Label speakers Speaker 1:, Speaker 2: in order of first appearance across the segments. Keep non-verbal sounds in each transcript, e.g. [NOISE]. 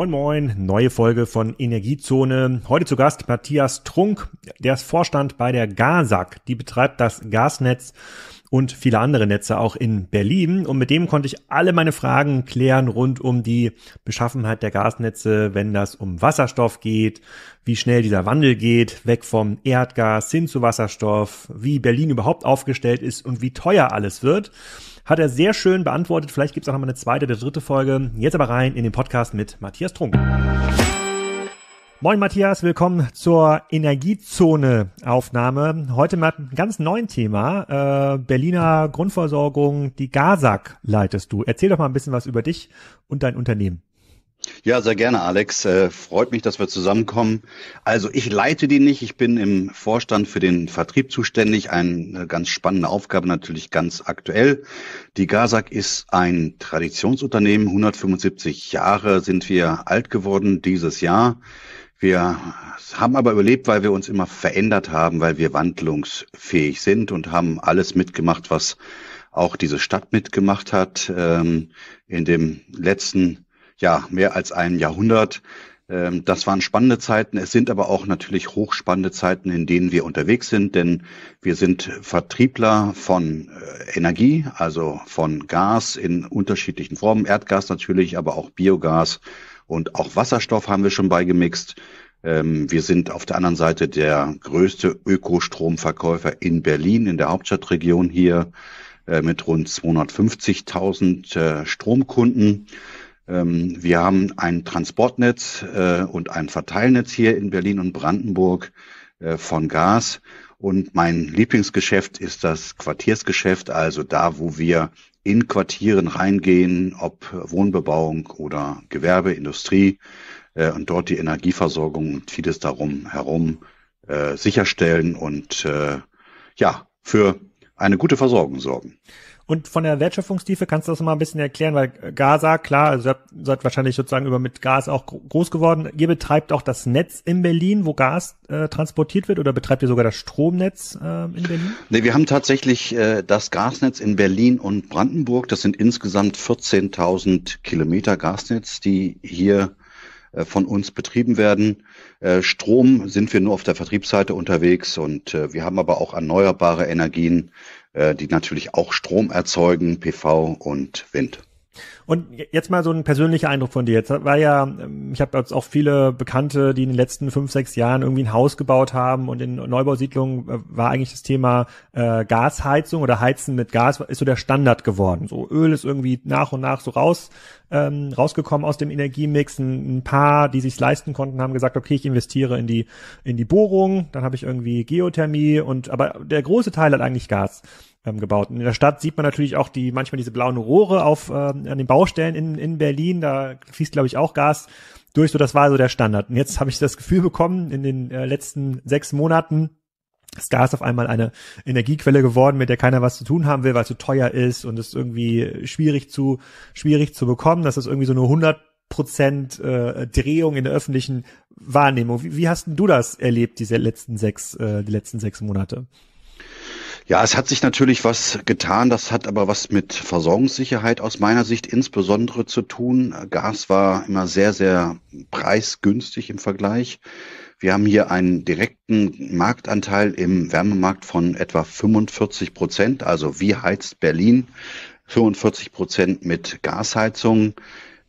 Speaker 1: Moin Moin, neue Folge von Energiezone. Heute zu Gast Matthias Trunk, der ist Vorstand bei der GASAG. Die betreibt das Gasnetz und viele andere Netze auch in Berlin. Und mit dem konnte ich alle meine Fragen klären rund um die Beschaffenheit der Gasnetze, wenn das um Wasserstoff geht, wie schnell dieser Wandel geht, weg vom Erdgas hin zu Wasserstoff, wie Berlin überhaupt aufgestellt ist und wie teuer alles wird. Hat er sehr schön beantwortet. Vielleicht gibt es auch mal eine zweite oder dritte Folge. Jetzt aber rein in den Podcast mit Matthias Trunk. Moin Matthias, willkommen zur Energiezone-Aufnahme. Heute mal ein ganz neues Thema. Äh, Berliner Grundversorgung, die GASAG leitest du. Erzähl doch mal ein bisschen was über dich und dein Unternehmen.
Speaker 2: Ja, sehr gerne, Alex. Äh, freut mich, dass wir zusammenkommen. Also ich leite die nicht. Ich bin im Vorstand für den Vertrieb zuständig. Eine ganz spannende Aufgabe, natürlich ganz aktuell. Die Gazak ist ein Traditionsunternehmen. 175 Jahre sind wir alt geworden dieses Jahr. Wir haben aber überlebt, weil wir uns immer verändert haben, weil wir wandlungsfähig sind und haben alles mitgemacht, was auch diese Stadt mitgemacht hat. Ähm, in dem letzten ja, mehr als einem Jahrhundert. Ähm, das waren spannende Zeiten. Es sind aber auch natürlich hochspannende Zeiten, in denen wir unterwegs sind, denn wir sind Vertriebler von äh, Energie, also von Gas in unterschiedlichen Formen. Erdgas natürlich, aber auch Biogas und auch Wasserstoff haben wir schon beigemixt. Ähm, wir sind auf der anderen Seite der größte Ökostromverkäufer in Berlin, in der Hauptstadtregion hier, äh, mit rund 250.000 äh, Stromkunden. Ähm, wir haben ein Transportnetz äh, und ein Verteilnetz hier in Berlin und Brandenburg äh, von Gas. Und mein Lieblingsgeschäft ist das Quartiersgeschäft, also da, wo wir in Quartieren reingehen, ob Wohnbebauung oder Gewerbe, Industrie, äh, und dort die Energieversorgung und vieles darum herum äh, sicherstellen und äh, ja, für eine gute Versorgung sorgen.
Speaker 1: Und von der Wertschöpfungstiefe kannst du das mal ein bisschen erklären, weil Gaza, klar, also seid wahrscheinlich sozusagen über mit Gas auch groß geworden. Ihr betreibt auch das Netz in Berlin, wo Gas äh, transportiert wird, oder betreibt ihr sogar das Stromnetz äh, in Berlin?
Speaker 2: Nee, wir haben tatsächlich äh, das Gasnetz in Berlin und Brandenburg. Das sind insgesamt 14.000 Kilometer Gasnetz, die hier äh, von uns betrieben werden. Äh, Strom sind wir nur auf der Vertriebsseite unterwegs und äh, wir haben aber auch erneuerbare Energien, äh, die natürlich auch Strom erzeugen, PV und Wind.
Speaker 1: Und jetzt mal so ein persönlicher Eindruck von dir. Jetzt war ja, ähm, ich habe jetzt auch viele Bekannte, die in den letzten fünf, sechs Jahren irgendwie ein Haus gebaut haben und in Neubausiedlungen äh, war eigentlich das Thema äh, Gasheizung oder Heizen mit Gas ist so der Standard geworden. So Öl ist irgendwie nach und nach so raus ähm, rausgekommen aus dem Energiemix. Ein, paar, die sich's leisten konnten, haben gesagt, okay, ich investiere in die in die Bohrung, dann habe ich irgendwie Geothermie und aber der große Teil hat eigentlich Gas ähm, gebaut. Und in der Stadt sieht man natürlich auch die manchmal diese blauen Rohre auf ähm, an den Baustellen in, in Berlin. Da fließt, glaube ich, auch Gas durch. So, das war so der Standard. Und jetzt habe ich das Gefühl bekommen, in den äh, letzten sechs Monaten ist Gas auf einmal eine Energiequelle geworden, mit der keiner was zu tun haben will, weil es zu so teuer ist und es irgendwie schwierig zu schwierig zu bekommen. Das ist irgendwie so eine 100 Prozent äh, Drehung in der öffentlichen Wahrnehmung. Wie, wie hast denn du das erlebt, diese letzten sechs, äh, die letzten sechs Monate? Ja, es hat
Speaker 2: sich natürlich was getan. Das hat aber was mit Versorgungssicherheit aus meiner Sicht insbesondere zu tun. Gas war immer sehr, sehr preisgünstig im Vergleich. Wir haben hier einen direkten Marktanteil im Wärmemarkt von etwa 45 Prozent. Also wie heizt Berlin? 45 Prozent mit Gasheizungen.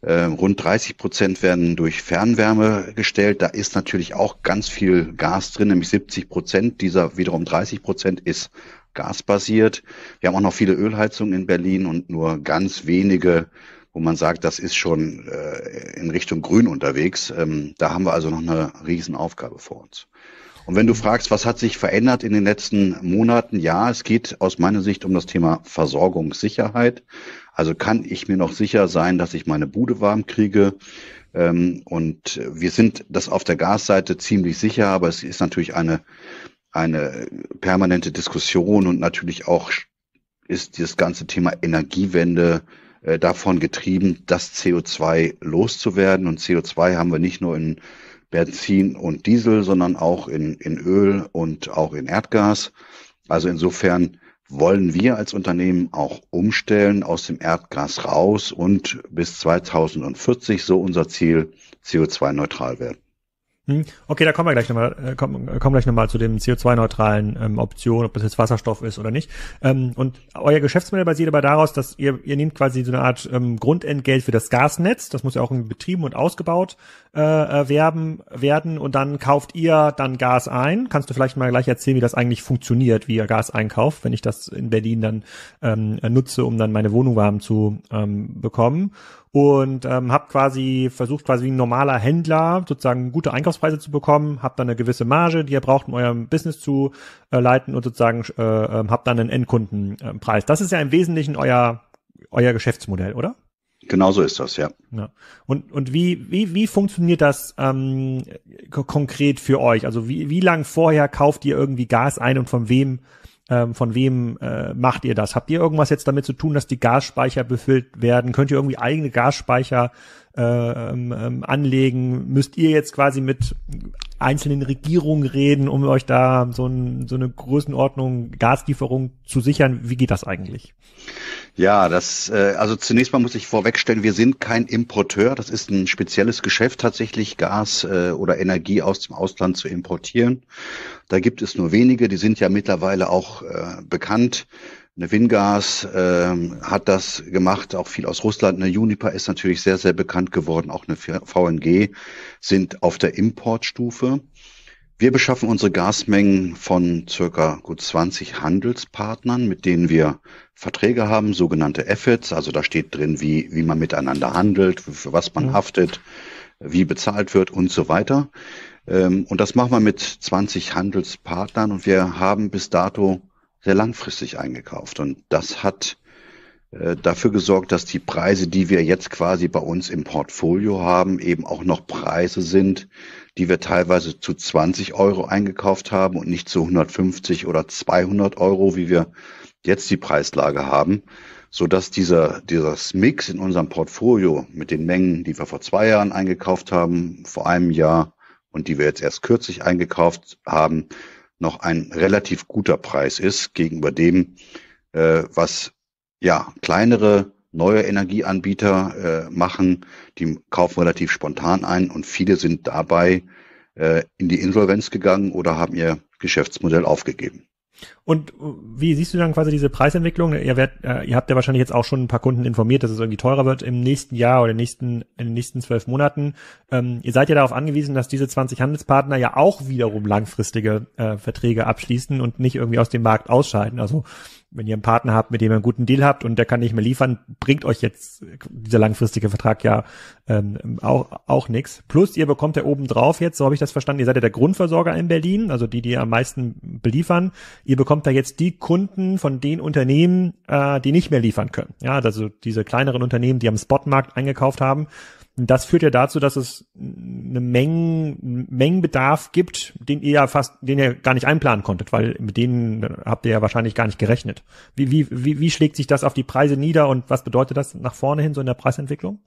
Speaker 2: Ähm, rund 30 Prozent werden durch Fernwärme gestellt. Da ist natürlich auch ganz viel Gas drin, nämlich 70 Prozent. Dieser wiederum 30 Prozent ist gasbasiert. Wir haben auch noch viele Ölheizungen in Berlin und nur ganz wenige, wo man sagt, das ist schon äh, in Richtung Grün unterwegs. Ähm, da haben wir also noch eine Riesenaufgabe vor uns. Und wenn du fragst, was hat sich verändert in den letzten Monaten? Ja, es geht aus meiner Sicht um das Thema Versorgungssicherheit. Also kann ich mir noch sicher sein, dass ich meine Bude warm kriege? Ähm, und wir sind das auf der Gasseite ziemlich sicher, aber es ist natürlich eine, eine permanente Diskussion und natürlich auch ist das ganze Thema Energiewende äh, davon getrieben, das CO2 loszuwerden. Und CO2 haben wir nicht nur in Benzin und Diesel, sondern auch in, in Öl und auch in Erdgas. Also insofern wollen wir als Unternehmen auch umstellen aus dem Erdgas raus und bis 2040 so unser Ziel CO2-neutral werden.
Speaker 1: Hm? Okay, da kommen wir gleich nochmal, äh, kommen, äh, kommen gleich nochmal zu dem CO2-neutralen ähm, Option, ob das jetzt Wasserstoff ist oder nicht. Ähm, und euer Geschäftsmodell basiert aber daraus, dass ihr, ihr nehmt quasi so eine Art ähm, Grundentgelt für das Gasnetz, das muss ja auch betrieben und ausgebaut äh, äh werden, werden und dann kauft ihr dann Gas ein. Kannst du vielleicht mal gleich erzählen, wie das eigentlich funktioniert, wie ihr Gas einkauft, wenn ich das in Berlin dann ähm, nutze, um dann meine Wohnung warm zu ähm, bekommen und ähm, habe quasi versucht, quasi wie ein normaler Händler sozusagen gute Einkaufspreise zu bekommen, habt dann eine gewisse Marge, die ihr braucht, um eurem Business zu äh, leiten und sozusagen äh, äh habt dann einen Endkundenpreis. Ähm, das ist ja im Wesentlichen euer euer Geschäftsmodell, oder? Genau so ist das, ja. ja. Und, und wie, wie, wie funktioniert das ähm, konkret für euch? Also wie, wie lange vorher kauft ihr irgendwie Gas ein und von wem ähm, von wem äh, macht ihr das? Habt ihr irgendwas jetzt damit zu tun, dass die Gasspeicher befüllt werden? Könnt ihr irgendwie eigene Gasspeicher äh, ähm, anlegen? Müsst ihr jetzt quasi mit einzelnen Regierungen reden, um euch da so, ein, so eine Größenordnung Gaslieferung zu sichern? Wie geht das eigentlich?
Speaker 2: Ja, das äh, also zunächst mal muss ich vorwegstellen, wir sind kein Importeur. Das ist ein spezielles Geschäft tatsächlich, Gas äh, oder Energie aus dem Ausland zu importieren. Da gibt es nur wenige. Die sind ja mittlerweile auch äh, bekannt. Eine Wingas ähm, hat das gemacht, auch viel aus Russland. Eine Juniper ist natürlich sehr, sehr bekannt geworden. Auch eine VNG sind auf der Importstufe. Wir beschaffen unsere Gasmengen von circa gut 20 Handelspartnern, mit denen wir Verträge haben, sogenannte Effets. Also da steht drin, wie, wie man miteinander handelt, für was man mhm. haftet, wie bezahlt wird und so weiter. Ähm, und das machen wir mit 20 Handelspartnern und wir haben bis dato sehr langfristig eingekauft. Und das hat äh, dafür gesorgt, dass die Preise, die wir jetzt quasi bei uns im Portfolio haben, eben auch noch Preise sind, die wir teilweise zu 20 Euro eingekauft haben und nicht zu 150 oder 200 Euro, wie wir jetzt die Preislage haben, so dass dieser, dieses Mix in unserem Portfolio mit den Mengen, die wir vor zwei Jahren eingekauft haben, vor einem Jahr und die wir jetzt erst kürzlich eingekauft haben, noch ein relativ guter Preis ist gegenüber dem, äh, was ja kleinere neue Energieanbieter äh, machen. Die kaufen relativ spontan ein und viele sind dabei äh, in die Insolvenz gegangen oder haben ihr Geschäftsmodell aufgegeben.
Speaker 1: Und äh, wie siehst du dann quasi diese Preisentwicklung? Ihr, werdet, äh, ihr habt ja wahrscheinlich jetzt auch schon ein paar Kunden informiert, dass es irgendwie teurer wird im nächsten Jahr oder in den nächsten, in den nächsten zwölf Monaten. Ähm, ihr seid ja darauf angewiesen, dass diese 20 Handelspartner ja auch wiederum langfristige äh, Verträge abschließen und nicht irgendwie aus dem Markt ausscheiden. Also wenn ihr einen Partner habt, mit dem ihr einen guten Deal habt und der kann nicht mehr liefern, bringt euch jetzt dieser langfristige Vertrag ja ähm, auch, auch nichts. Plus ihr bekommt ja oben jetzt, so habe ich das verstanden, ihr seid ja der Grundversorger in Berlin, also die, die am meisten beliefern. Ihr bekommt bekommt er jetzt die Kunden von den Unternehmen, äh, die nicht mehr liefern können. Ja, also diese kleineren Unternehmen, die am Spotmarkt eingekauft haben. Und das führt ja dazu, dass es eine Mengen, Mengenbedarf gibt, den ihr ja fast, den ihr gar nicht einplanen konntet, weil mit denen habt ihr ja wahrscheinlich gar nicht gerechnet. Wie, wie, wie, wie schlägt sich das auf die Preise nieder und was bedeutet das nach vorne hin so in der Preisentwicklung?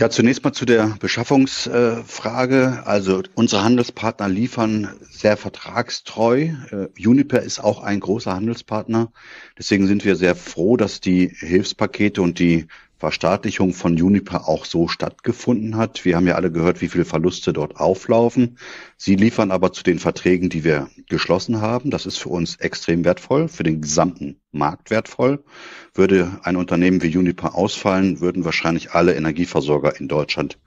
Speaker 2: Ja, zunächst mal zu der Beschaffungsfrage. Also unsere Handelspartner liefern sehr vertragstreu. Juniper äh, ist auch ein großer Handelspartner. Deswegen sind wir sehr froh, dass die Hilfspakete und die Verstaatlichung von Juniper auch so stattgefunden hat. Wir haben ja alle gehört, wie viele Verluste dort auflaufen. Sie liefern aber zu den Verträgen, die wir geschlossen haben. Das ist für uns extrem wertvoll, für den gesamten Markt wertvoll. Würde ein Unternehmen wie Juniper ausfallen, würden wahrscheinlich alle Energieversorger in Deutschland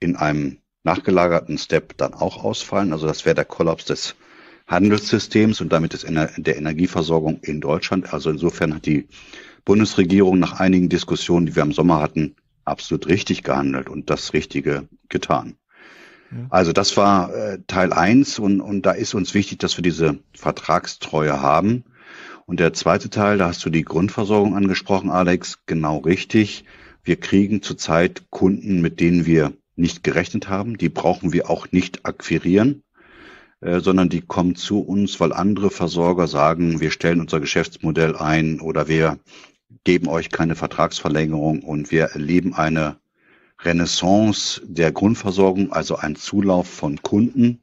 Speaker 2: in einem nachgelagerten Step dann auch ausfallen. Also das wäre der Kollaps des Handelssystems und damit des Ener der Energieversorgung in Deutschland. Also insofern hat die Bundesregierung nach einigen Diskussionen, die wir im Sommer hatten, absolut richtig gehandelt und das Richtige getan. Also das war äh, Teil eins und, und da ist uns wichtig, dass wir diese Vertragstreue haben. Und der zweite Teil, da hast du die Grundversorgung angesprochen, Alex, genau richtig. Wir kriegen zurzeit Kunden, mit denen wir nicht gerechnet haben. Die brauchen wir auch nicht akquirieren, äh, sondern die kommen zu uns, weil andere Versorger sagen, wir stellen unser Geschäftsmodell ein oder wir geben euch keine Vertragsverlängerung und wir erleben eine Renaissance der Grundversorgung, also ein Zulauf von Kunden.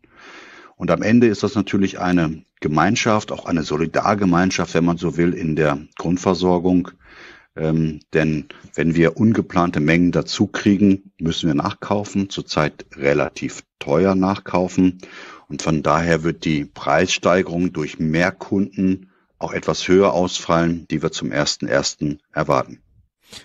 Speaker 2: Und am Ende ist das natürlich eine Gemeinschaft, auch eine Solidargemeinschaft, wenn man so will, in der Grundversorgung. Ähm, denn wenn wir ungeplante Mengen dazu kriegen, müssen wir nachkaufen, zurzeit relativ teuer nachkaufen. Und von daher wird die Preissteigerung durch mehr Kunden auch etwas höher ausfallen, die wir zum ersten ersten erwarten.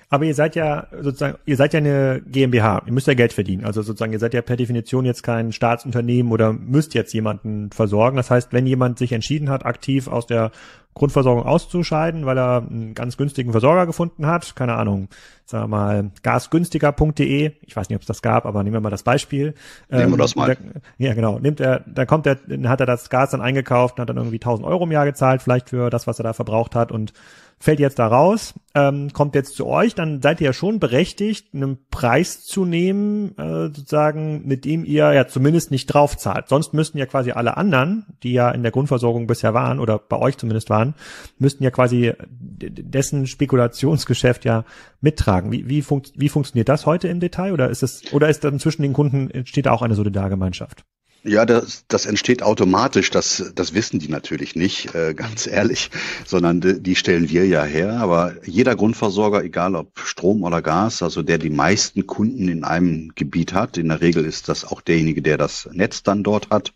Speaker 1: Aber ihr seid ja sozusagen, ihr seid ja eine GmbH, ihr müsst ja Geld verdienen. Also sozusagen, ihr seid ja per Definition jetzt kein Staatsunternehmen oder müsst jetzt jemanden versorgen. Das heißt, wenn jemand sich entschieden hat, aktiv aus der Grundversorgung auszuscheiden, weil er einen ganz günstigen Versorger gefunden hat, keine Ahnung, sagen wir mal gasgünstiger.de, ich weiß nicht, ob es das gab, aber nehmen wir mal das Beispiel. Nehmen wir ähm, das mal. ja, genau. Nimmt er, da kommt er, hat er das Gas dann eingekauft und hat dann irgendwie 1000 Euro im Jahr gezahlt, vielleicht für das, was er da verbraucht hat und fällt jetzt da raus, ähm, kommt jetzt zu euch, dann seid ihr ja schon berechtigt, einen Preis zu nehmen, äh, sozusagen, mit dem ihr ja zumindest nicht draufzahlt. Sonst müssten ja quasi alle anderen, die ja in der Grundversorgung bisher waren oder bei euch zumindest waren, müssten ja quasi dessen Spekulationsgeschäft ja mittragen. Wie, wie, funkt, wie funktioniert das heute im Detail oder ist es oder ist dann zwischen den Kunden entsteht auch eine Solidargemeinschaft?
Speaker 2: Ja, das, das entsteht automatisch, das, das wissen die natürlich nicht, äh, [LAUGHS] ganz ehrlich, sondern die, stellen wir ja her. Aber jeder Grundversorger, egal ob Strom oder Gas, also der die meisten Kunden in einem Gebiet hat, in der Regel ist das auch derjenige, der das Netz dann dort hat.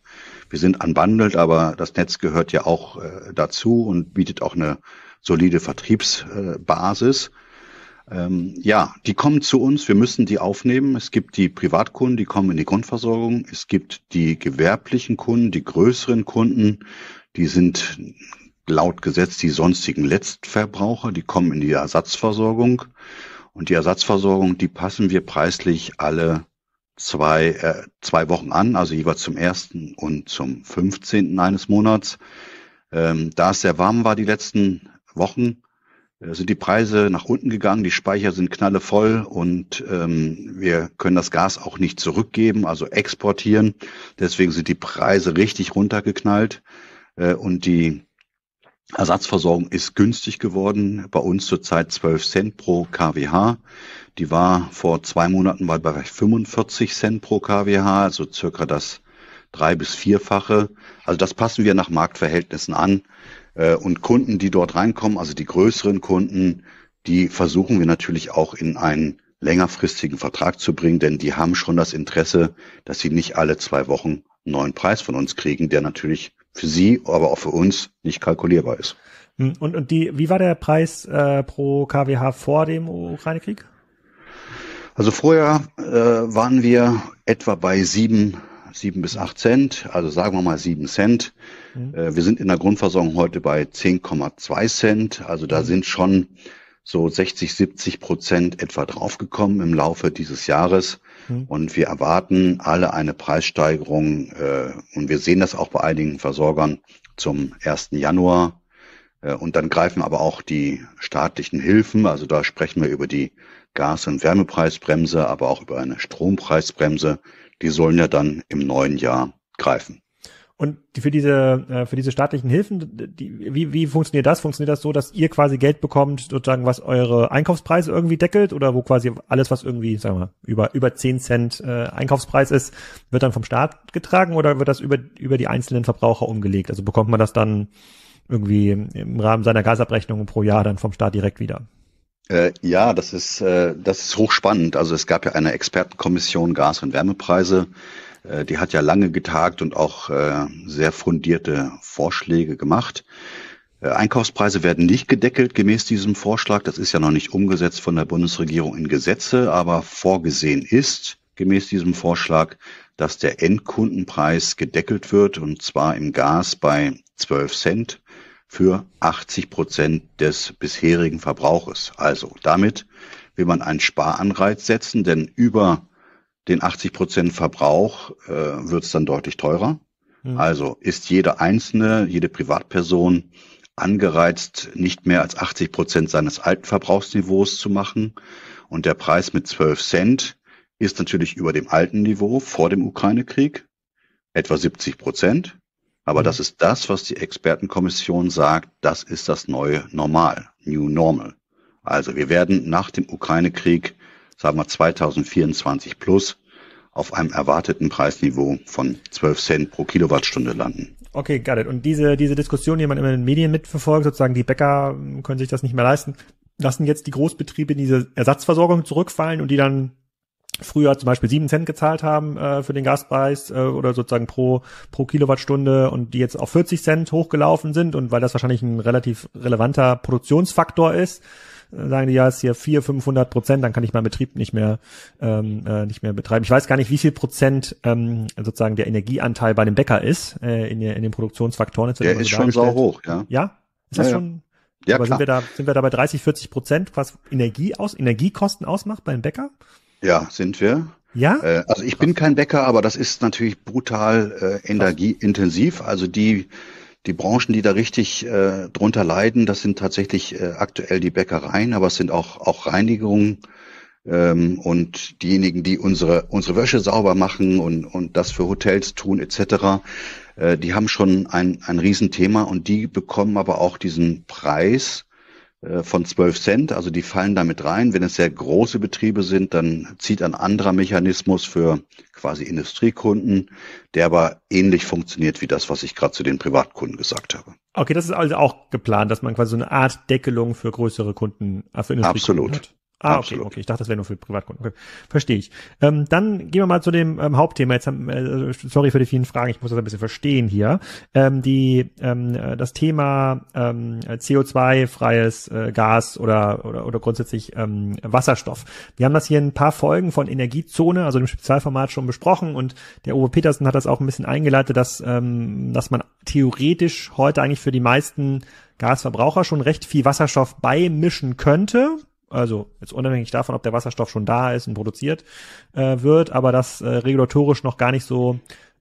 Speaker 2: Wir sind unbundled, aber das Netz gehört ja auch äh, dazu und bietet auch eine solide Vertriebsbasis. Äh, ähm, ja, die kommen zu uns, wir müssen die aufnehmen. Es gibt die Privatkunden, die kommen in die Grundversorgung. Es gibt die gewerblichen Kunden, die größeren Kunden, die sind laut Gesetz die sonstigen Letztverbraucher, die kommen in die Ersatzversorgung. Und die Ersatzversorgung, die passen wir preislich alle zwei, äh, zwei Wochen an, also jeweils zum ersten und zum 15. eines Monats. Ähm, da es sehr warm war die letzten Wochen, äh, sind die Preise nach unten gegangen, die Speicher sind knallevoll und ähm, wir können das Gas auch nicht zurückgeben, also exportieren. Deswegen sind die Preise richtig runtergeknallt äh, und die Ersatzversorgung ist günstig geworden. Bei uns zurzeit 12 Cent pro kWh. Die war vor zwei Monaten mal bei 45 Cent pro kWh, also circa das drei bis vierfache. Also das passen wir nach Marktverhältnissen an. Äh, und Kunden, die dort reinkommen, also die größeren Kunden, die versuchen wir natürlich auch in einen längerfristigen Vertrag zu bringen, denn die haben schon das Interesse, dass sie nicht alle zwei Wochen einen neuen Preis von uns kriegen, der natürlich für sie, aber auch für uns nicht kalkulierbar ist.
Speaker 1: Hm, und, und die, wie war der Preis äh, pro KWH vor dem Ukraine-Krieg?
Speaker 2: Also vorher äh, waren wir etwa bei sieben sieben bis acht Cent, also sagen wir mal sieben Cent. Mhm. Äh, wir sind in der Grundversorgung heute bei 10,2 Cent, also da mhm. sind schon so 60, 70 Prozent etwa draufgekommen im Laufe dieses Jahres. Mhm. Und wir erwarten alle eine Preissteigerung äh, und wir sehen das auch bei einigen Versorgern zum 1. Januar. Äh, und dann greifen aber auch die staatlichen Hilfen, also da sprechen wir über die Gas- und Wärmepreisbremse, aber auch über eine Strompreisbremse die sollen ja dann im neuen Jahr greifen.
Speaker 1: Und für diese, äh, für diese staatlichen Hilfen, die, wie, wie funktioniert das? Funktioniert das so, dass ihr quasi Geld bekommt, sozusagen, was eure Einkaufspreise irgendwie deckelt oder wo quasi alles, was irgendwie, sagen wir über, über 10 Cent äh, Einkaufspreis ist, wird dann vom Staat getragen oder wird das über, über die einzelnen Verbraucher umgelegt? Also bekommt man das dann irgendwie im Rahmen seiner Gasabrechnung pro Jahr dann vom Staat direkt wieder?
Speaker 2: Äh, ja, das ist, äh, das ist hochspannend. Also es gab ja eine Expertenkommission Gas- und Wärmepreise. Äh, die hat ja lange getagt und auch äh, sehr fundierte Vorschläge gemacht. Äh, Einkaufspreise werden nicht gedeckelt gemäß diesem Vorschlag. Das ist ja noch nicht umgesetzt von der Bundesregierung in Gesetze, aber vorgesehen ist gemäß diesem Vorschlag, dass der Endkundenpreis gedeckelt wird und zwar im Gas bei 12 Cent für 80 Prozent des bisherigen Verbrauches. Also damit will man einen Sparanreiz setzen, denn über den 80 Prozent Verbrauch äh, wird es dann deutlich teurer. Hm. Also ist jeder einzelne, jede Privatperson angereizt, nicht mehr als 80 Prozent seines alten Verbrauchsniveaus zu machen. Und der Preis mit 12 Cent ist natürlich über dem alten Niveau vor dem Ukraine-Krieg, etwa 70 Prozent. Aber mhm. das ist das, was die Expertenkommission sagt, das ist das neue Normal, New Normal. Also wir werden nach dem Ukraine-Krieg, sagen wir 2024 plus, auf einem erwarteten Preisniveau von 12 Cent pro Kilowattstunde landen.
Speaker 1: Okay, got it. Und diese, diese Diskussion, die man immer in den Medien mitverfolgt, sozusagen die Bäcker können sich das nicht mehr leisten, lassen jetzt die Großbetriebe in diese Ersatzversorgung zurückfallen und die dann früher zum Beispiel sieben Cent gezahlt haben äh, für den Gaspreis äh, oder sozusagen pro, pro Kilowattstunde und die jetzt auf 40 Cent hochgelaufen sind und weil das wahrscheinlich ein relativ relevanter Produktionsfaktor ist, äh, sagen die ja, es ist hier vier 500 Prozent, dann kann ich meinen Betrieb nicht mehr, ähm, äh, nicht mehr betreiben. Ich weiß gar nicht, wie viel Prozent ähm, sozusagen der Energieanteil bei dem Bäcker ist äh, in, der, in den Produktionsfaktoren. Jetzt der ist so schon sau hoch, ja. Ja? Ist das ja, schon... Ja, aber klar. sind wir da, sind wir da bei 30, 40 Prozent, was Energie aus, Energiekosten ausmacht beim Bäcker?
Speaker 2: Ja, sind wir. Ja? Äh, also ich bin kein Bäcker, aber das ist natürlich brutal äh, energieintensiv. Also die, die Branchen, die da richtig äh, drunter leiden, das sind tatsächlich äh, aktuell die Bäckereien, aber es sind auch, auch Reinigungen ähm, und diejenigen, die unsere, unsere Wäsche sauber machen und, und das für Hotels tun etc., äh, die haben schon ein, ein Riesenthema und die bekommen aber auch diesen Preis äh, von 12 Cent, also die fallen damit rein. Wenn es sehr große Betriebe sind, dann zieht ein anderer Mechanismus für quasi Industriekunden, der aber ähnlich funktioniert wie das, was ich gerade zu den Privatkunden gesagt habe.
Speaker 1: Okay, das ist also auch geplant, dass man quasi so eine Art Deckelung für größere Kunden, äh, für Industriekunden Absolut. hat. Ah, okay, okay. Ich dachte, das wäre nur für Privatkunden. Okay. Verstehe ich. Ähm, dann gehen wir mal zu dem ähm, Hauptthema. Jetzt haben, äh, sorry für die vielen Fragen, ich muss das ein bisschen verstehen hier. Ähm, die, ähm, äh, das Thema ähm, CO2-freies äh, Gas oder, oder, oder grundsätzlich ähm, Wasserstoff. Wir haben das hier in ein paar Folgen von Energiezone, also im Spezialformat, schon besprochen und der Uwe Petersen hat das auch ein bisschen eingeleitet, dass, ähm, dass man theoretisch heute eigentlich für die meisten Gasverbraucher schon recht viel Wasserstoff beimischen könnte also jetzt unabhängig davon, ob der Wasserstoff schon da ist und produziert äh, wird, aber das äh, regulatorisch noch gar nicht so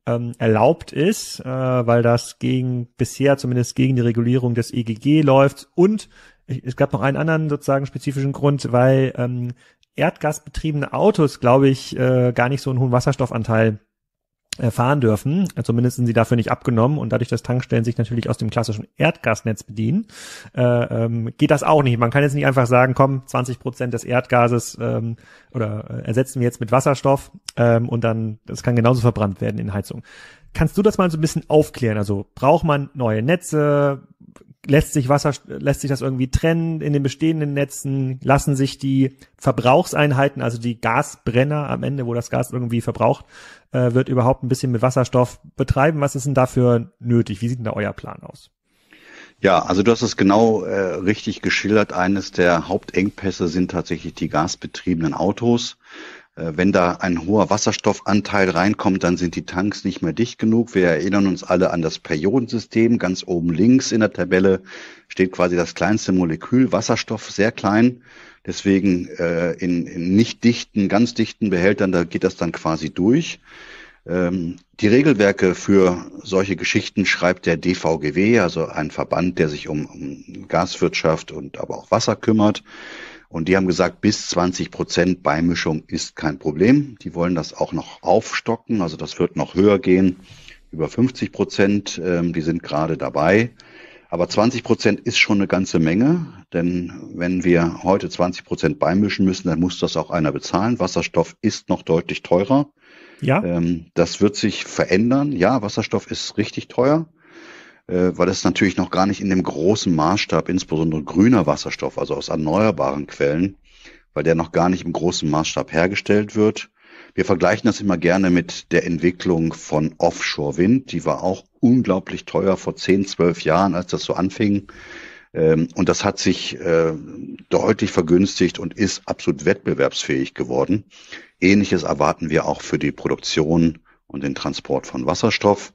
Speaker 1: ähm, erlaubt ist, äh, weil das gegen bisher zumindest gegen die Regulierung des EGG läuft und es gab noch einen anderen sozusagen spezifischen Grund, weil ähm, erdgasbetriebene Autos, glaube ich, äh, gar nicht so einen hohen Wasserstoffanteil fahren dürfen. Zumindest sind sie dafür nicht abgenommen und dadurch, dass Tankstellen sich natürlich aus dem klassischen Erdgasnetz bedienen, äh, ähm, geht das auch nicht. Man kann jetzt nicht einfach sagen, komm, 20 Prozent des Erdgases ähm, oder äh, ersetzen wir jetzt mit Wasserstoff ähm, und dann, das kann genauso verbrannt werden in Heizung. Kannst du das mal so ein bisschen aufklären? Also braucht man neue Netze? lässt sich Wasser, lässt sich das irgendwie trennen in den bestehenden Netzen? Lassen sich die Verbrauchseinheiten, also die Gasbrenner am Ende, wo das Gas irgendwie verbraucht äh, wird, überhaupt ein bisschen mit Wasserstoff betreiben? Was ist denn dafür nötig? Wie sieht denn da euer Plan aus?
Speaker 2: Ja, also du hast es genau äh, richtig geschildert. Eines der Hauptengpässe sind tatsächlich die gasbetriebenen Autos. Äh, wenn da ein hoher Wasserstoffanteil reinkommt, dann sind die Tanks nicht mehr dicht genug. Wir erinnern uns alle an das Periodensystem. Ganz oben links in der Tabelle steht quasi das kleinste Molekül Wasserstoff, sehr klein. Deswegen äh, in, in nicht dichten, ganz dichten Behältern, da geht das dann quasi durch. Ähm, die Regelwerke für solche Geschichten schreibt der DVGW, also ein Verband, der sich um, um Gaswirtschaft und aber auch Wasser kümmert. Und die haben gesagt, bis 20 Prozent Beimischung ist kein Problem. Die wollen das auch noch aufstocken, also das wird noch höher gehen, über 50 Prozent. Ähm, die sind gerade dabei. Aber 20 Prozent ist schon eine ganze Menge, denn wenn wir heute 20 Prozent beimischen müssen, dann muss das auch einer bezahlen. Wasserstoff ist noch deutlich teurer. Ja. Ähm, das wird sich verändern. Ja, Wasserstoff ist richtig teuer. Äh, weil es natürlich noch gar nicht in dem großen Maßstab, insbesondere grüner Wasserstoff, also aus erneuerbaren Quellen, weil der noch gar nicht im großen Maßstab hergestellt wird. Wir vergleichen das immer gerne mit der Entwicklung von Offshore-Wind. Die war auch unglaublich teuer vor 10, 12 Jahren, als das so anfing. Ähm, und das hat sich äh, deutlich vergünstigt und ist absolut wettbewerbsfähig geworden. Ähnliches erwarten wir auch für die Produktion und den Transport von Wasserstoff.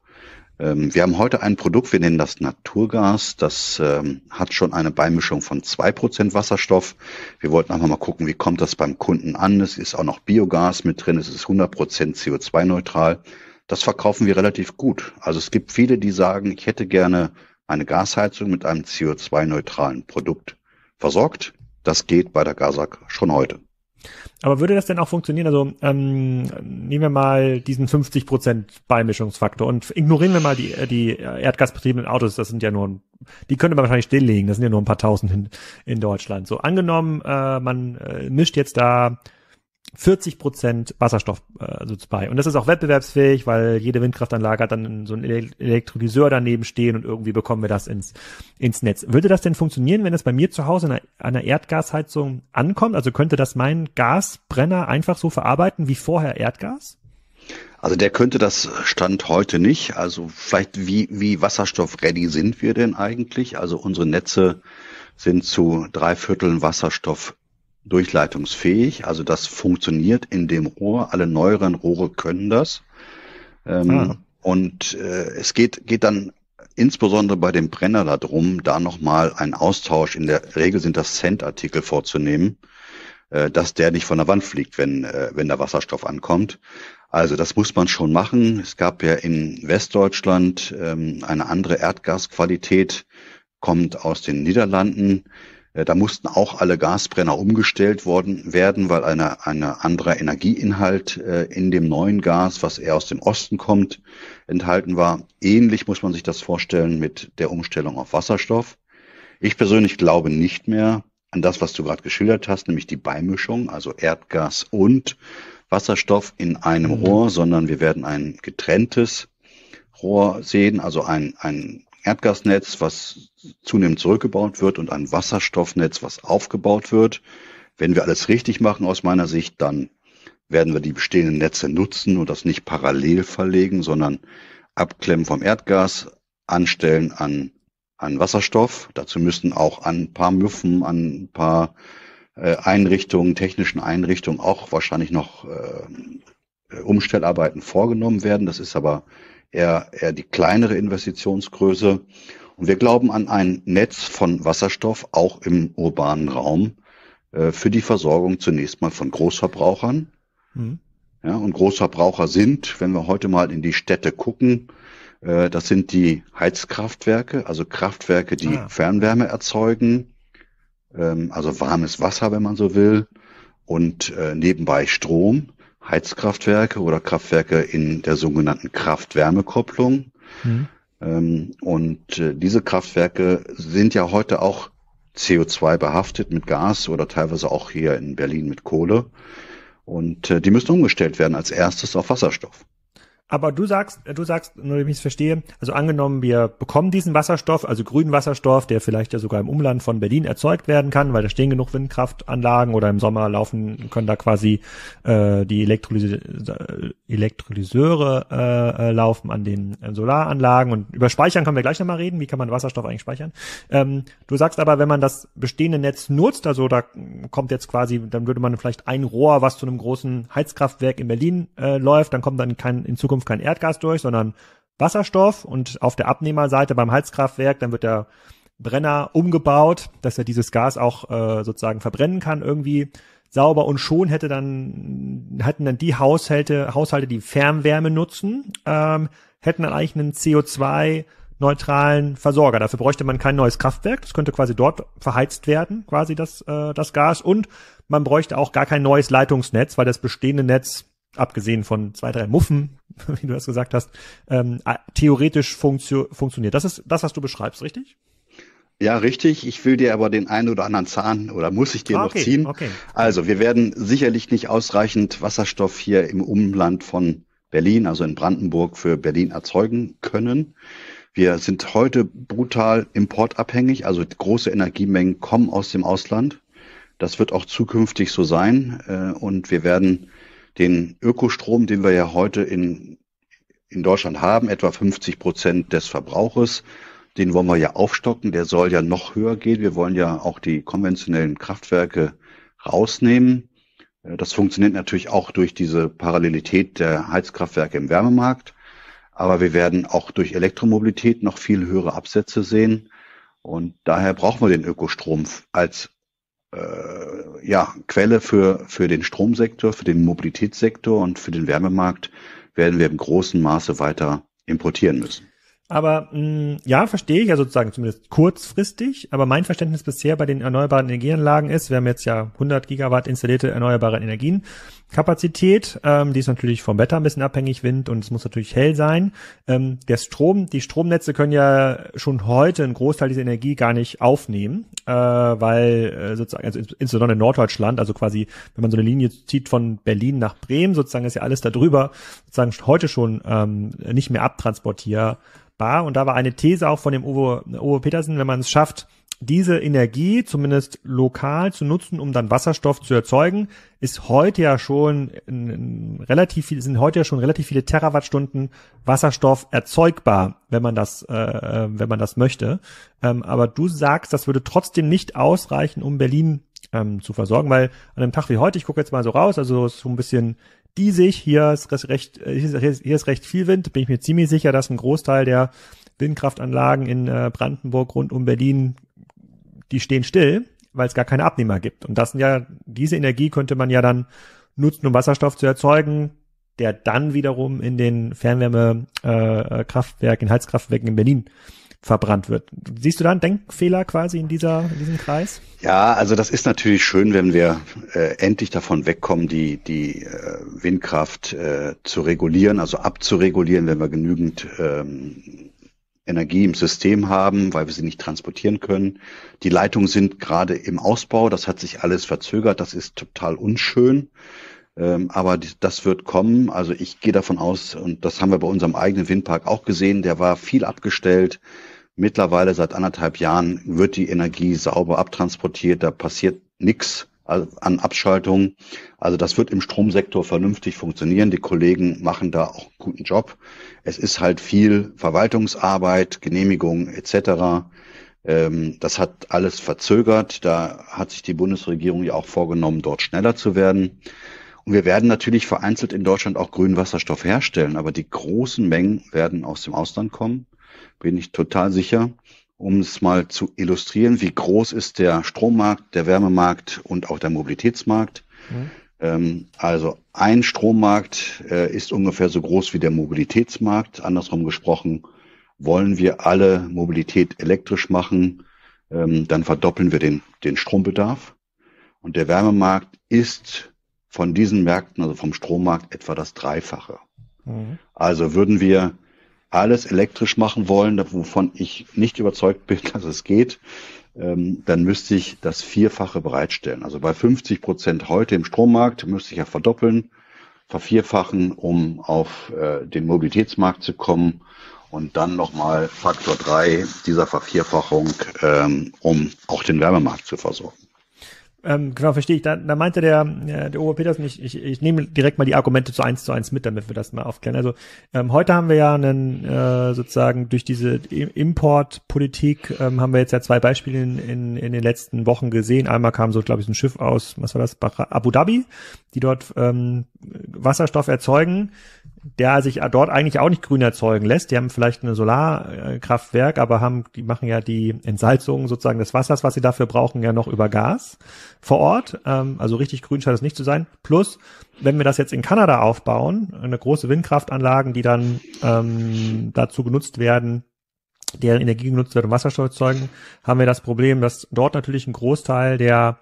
Speaker 2: Ähm, wir haben heute ein Produkt, wir nennen das Naturgas. Das ähm, hat schon eine Beimischung von zwei Prozent Wasserstoff. Wir wollten einfach mal gucken, wie kommt das beim Kunden an. Es ist auch noch Biogas mit drin, es ist 100% Prozent CO2-neutral. Das verkaufen wir relativ gut. Also es gibt viele, die sagen, ich hätte gerne eine Gasheizung mit einem CO2-neutralen Produkt versorgt. Das geht bei der GASAG schon heute.
Speaker 1: Aber würde das denn auch funktionieren? Also ähm, nehmen wir mal diesen 50% Prozent Beimischungsfaktor und ignorieren wir mal die, äh, die äh, erdgasbetriebenen Autos, das sind ja nur, die könnte man wahrscheinlich stilllegen, das sind ja nur ein paar tausend in, in Deutschland. So angenommen, äh, man äh, mischt jetzt da 40 Prozent Wasserstoff äh, äh, bei. Und das ist auch wettbewerbsfähig, weil jede Windkraftanlage hat dann so einen Elektrolyseur daneben stehen und irgendwie bekommen wir das ins, ins Netz. Würde das denn funktionieren, wenn es bei mir zu Hause an einer, einer Erdgasheizung ankommt? Also könnte das mein Gasbrenner einfach so verarbeiten wie vorher Erdgas?
Speaker 2: Also der könnte das Stand heute nicht. Also vielleicht wie, wie wasserstoff-ready sind wir denn eigentlich? Also unsere Netze sind zu drei Vierteln Wasserstoff durchleitungsfähig, also das funktioniert in dem Rohr. Alle neueren Rohre können das. Ähm, ah. Und äh, es geht, geht dann insbesondere bei dem Brenner darum, da nochmal einen Austausch, in der Regel sind das Cent-Artikel vorzunehmen, äh, dass der nicht von der Wand fliegt, wenn, äh, wenn der Wasserstoff ankommt. Also das muss man schon machen. Es gab ja in Westdeutschland ähm, eine andere Erdgasqualität, kommt aus den Niederlanden. Äh, da mussten auch alle Gasbrenner umgestellt worden werden, weil eine, eine anderer Energieinhalt äh, in dem neuen Gas, was eher aus dem Osten kommt, enthalten war. Ähnlich muss man sich das vorstellen mit der Umstellung auf Wasserstoff. Ich persönlich glaube nicht mehr an das, was du gerade geschildert hast, nämlich die Beimischung, also Erdgas und Wasserstoff in einem mhm. Rohr, sondern wir werden ein getrenntes Rohr sehen, also ein, ein Erdgasnetz, was zunehmend zurückgebaut wird, und ein Wasserstoffnetz, was aufgebaut wird. Wenn wir alles richtig machen aus meiner Sicht, dann werden wir die bestehenden Netze nutzen und das nicht parallel verlegen, sondern abklemmen vom Erdgas, anstellen an, an Wasserstoff. Dazu müssen auch an ein paar Müffen, an ein paar äh, Einrichtungen, technischen Einrichtungen auch wahrscheinlich noch äh, Umstellarbeiten vorgenommen werden. Das ist aber eher, eher die kleinere Investitionsgröße. Und wir glauben an ein Netz von Wasserstoff auch im urbanen Raum äh, für die Versorgung zunächst mal von Großverbrauchern. Mhm. Ja, und Großverbraucher sind, wenn wir heute mal in die Städte gucken, äh, das sind die Heizkraftwerke, also Kraftwerke, die ah. Fernwärme erzeugen, ähm, also warmes Wasser, wenn man so will, und äh, nebenbei Strom. Heizkraftwerke oder Kraftwerke in der sogenannten Kraft-Wärme-Kopplung. Mhm. Ähm, und äh, diese Kraftwerke sind ja heute auch CO2 behaftet mit Gas oder teilweise auch hier in Berlin mit Kohle. Und äh, die müssen umgestellt werden als erstes auf Wasserstoff.
Speaker 1: Aber du sagst, du sagst, nur wenn ich es verstehe, also angenommen, wir bekommen diesen Wasserstoff, also grünen Wasserstoff, der vielleicht ja sogar im Umland von Berlin erzeugt werden kann, weil da stehen genug Windkraftanlagen oder im Sommer laufen, können da quasi äh, die Elektrolyse Elektrolyseure äh, äh laufen an den äh, Solaranlagen und über Speichern können wir gleich nochmal reden, wie kann man Wasserstoff eigentlich speichern. Ähm, du sagst aber, wenn man das bestehende Netz nutzt, also da kommt jetzt quasi, dann würde man vielleicht ein Rohr, was zu einem großen Heizkraftwerk in Berlin äh, läuft, dann kommt dann kein in Zukunft Zukunft kein Erdgas durch, sondern Wasserstoff und auf der Abnehmerseite beim Heizkraftwerk, dann wird der Brenner umgebaut, dass er dieses Gas auch äh, sozusagen verbrennen kann irgendwie sauber und schon hätte dann hätten dann die Haushalte Haushalte, die Fernwärme nutzen, ähm, hätten dann eigentlich einen CO2 neutralen Versorger. Dafür bräuchte man kein neues Kraftwerk. Das könnte quasi dort verheizt werden, quasi das äh, das Gas und man bräuchte auch gar kein neues Leitungsnetz, weil das bestehende Netz abgesehen von zwei, drei Muffen, [LAUGHS] wie du das gesagt hast, ähm, theoretisch funktio funktioniert. Das ist das, was du beschreibst, richtig?
Speaker 2: Ja, richtig. Ich will dir aber den einen oder anderen Zahn oder muss ich dir ah, noch ziehen. Okay. Also, wir werden sicherlich nicht ausreichend Wasserstoff hier im Umland von Berlin, also in Brandenburg, für Berlin erzeugen können. Wir sind heute brutal importabhängig, also große Energiemengen kommen aus dem Ausland. Das wird auch zukünftig so sein. Äh, und wir werden den Ökostrom, den wir ja heute in, in Deutschland haben, etwa 50 Prozent des Verbrauches, den wollen wir ja aufstocken, der soll ja noch höher gehen. Wir wollen ja auch die konventionellen Kraftwerke rausnehmen. Äh, das funktioniert natürlich auch durch diese Parallelität der Heizkraftwerke im Wärmemarkt. Aber wir werden auch durch Elektromobilität noch viel höhere Absätze sehen. Und daher brauchen wir den Ökostrom als äh, ja, Quelle für, für den Stromsektor, für den Mobilitätssektor und für den Wärmemarkt werden wir im großen Maße weiter importieren müssen.
Speaker 1: Aber mh, hm, ja, verstehe ich ja sozusagen zumindest kurzfristig. Aber mein Verständnis bisher bei den erneuerbaren Energieanlagen ist, wir haben jetzt ja 100 Gigawatt installierte erneuerbare Energien. Kapazität, ähm, die ist natürlich vom Wetter ein bisschen abhängig, Wind und es muss natürlich hell sein. Ähm, der Strom, die Stromnetze können ja schon heute einen Großteil dieser Energie gar nicht aufnehmen, äh, weil äh, sozusagen, also insbesondere in Norddeutschland, also quasi, wenn man so eine Linie zieht von Berlin nach Bremen, sozusagen ist ja alles darüber sozusagen heute schon ähm, nicht mehr abtransportierbar. Und da war eine These auch von dem Uwe, Uwe Petersen, wenn man es schafft, diese Energie zumindest lokal zu nutzen, um dann Wasserstoff zu erzeugen, ist heute ja schon relativ viel, sind heute ja schon relativ viele Terawattstunden Wasserstoff erzeugbar, wenn man das, äh, äh, wenn man das möchte. Ähm, aber du sagst, das würde trotzdem nicht ausreichen, um Berlin ähm, zu versorgen, weil an einem Tag wie heute, ich gucke jetzt mal so raus, also ist so ein bisschen diesig, hier ist recht, äh, hier ist recht viel Wind, bin ich mir ziemlich sicher, dass ein Großteil der Windkraftanlagen in äh, Brandenburg rund um Berlin die stehen still, weil es gar keine Abnehmer gibt. Und das sind ja, diese Energie könnte man ja dann nutzen, um Wasserstoff zu erzeugen, der dann wiederum in den Fernwärmekraftwerken, äh, äh in Heizkraftwerken in Berlin verbrannt wird. Siehst du da einen Denkfehler quasi in, dieser, in diesem Kreis?
Speaker 2: Ja, also das ist natürlich schön, wenn wir äh, endlich davon wegkommen, die, die äh, Windkraft äh, zu regulieren, also abzuregulieren, wenn wir genügend ähm, Energie im System haben, weil wir sie nicht transportieren können. Die Leitungen sind gerade im Ausbau, das hat sich alles verzögert, das ist total unschön. Ähm, aber das wird kommen. Also ich gehe davon aus, und das haben wir bei unserem eigenen Windpark auch gesehen, der war viel abgestellt. Mittlerweile seit anderthalb Jahren wird die Energie sauber abtransportiert, da passiert nichts an Abschaltungen. Also das wird im Stromsektor vernünftig funktionieren. Die Kollegen machen da auch einen guten Job. Es ist halt viel Verwaltungsarbeit, Genehmigung etc. Ähm, das hat alles verzögert. Da hat sich die Bundesregierung ja auch vorgenommen, dort schneller zu werden. Und wir werden natürlich vereinzelt in Deutschland auch grünen Wasserstoff herstellen, aber die großen Mengen werden aus dem Ausland kommen, bin ich total sicher um es mal zu illustrieren, wie groß ist der Strommarkt, der Wärmemarkt und auch der Mobilitätsmarkt. Mhm. Ähm, also ein Strommarkt äh, ist ungefähr so groß wie der Mobilitätsmarkt. Andersrum gesprochen, wollen wir alle Mobilität elektrisch machen, ähm, dann verdoppeln wir den, den Strombedarf. Und der Wärmemarkt ist von diesen Märkten, also vom Strommarkt, etwa das Dreifache. Mhm. Also würden wir alles elektrisch machen wollen, wovon ich nicht überzeugt bin, [LAUGHS] dass es geht, ähm, dann müsste ich das Vierfache bereitstellen. Also bei 50 Prozent heute im Strommarkt müsste ich ja verdoppeln, vervierfachen, um auf äh, den Mobilitätsmarkt zu kommen und dann nochmal Faktor drei dieser Vervierfachung, ähm, um auch den Wärmemarkt zu versorgen.
Speaker 1: Ähm, genau, verstehe ich. Da, da meinte der, äh, der Oberpeters, Peters, ich, ich, ich nehme direkt mal die Argumente zu eins zu eins mit, damit wir das mal aufklären. Also ähm, heute haben wir ja einen äh, sozusagen durch diese Importpolitik ähm, haben wir jetzt ja zwei Beispiele in, in, in den letzten Wochen gesehen. Einmal kam so, glaube ich, ein Schiff aus, was war das, Abu Dhabi die dort ähm, Wasserstoff erzeugen, der sich dort eigentlich auch nicht grün erzeugen lässt. Die haben vielleicht ein Solarkraftwerk, aber haben, die machen ja die Entsalzung sozusagen des Wassers, was sie dafür brauchen, ja noch über Gas vor Ort. Ähm, also richtig grün scheint es nicht zu sein. Plus, wenn wir das jetzt in Kanada aufbauen, eine große Windkraftanlagen, die dann ähm, dazu genutzt werden, deren Energie genutzt wird, um Wasserstoff zu erzeugen, haben wir das Problem, dass dort natürlich ein Großteil der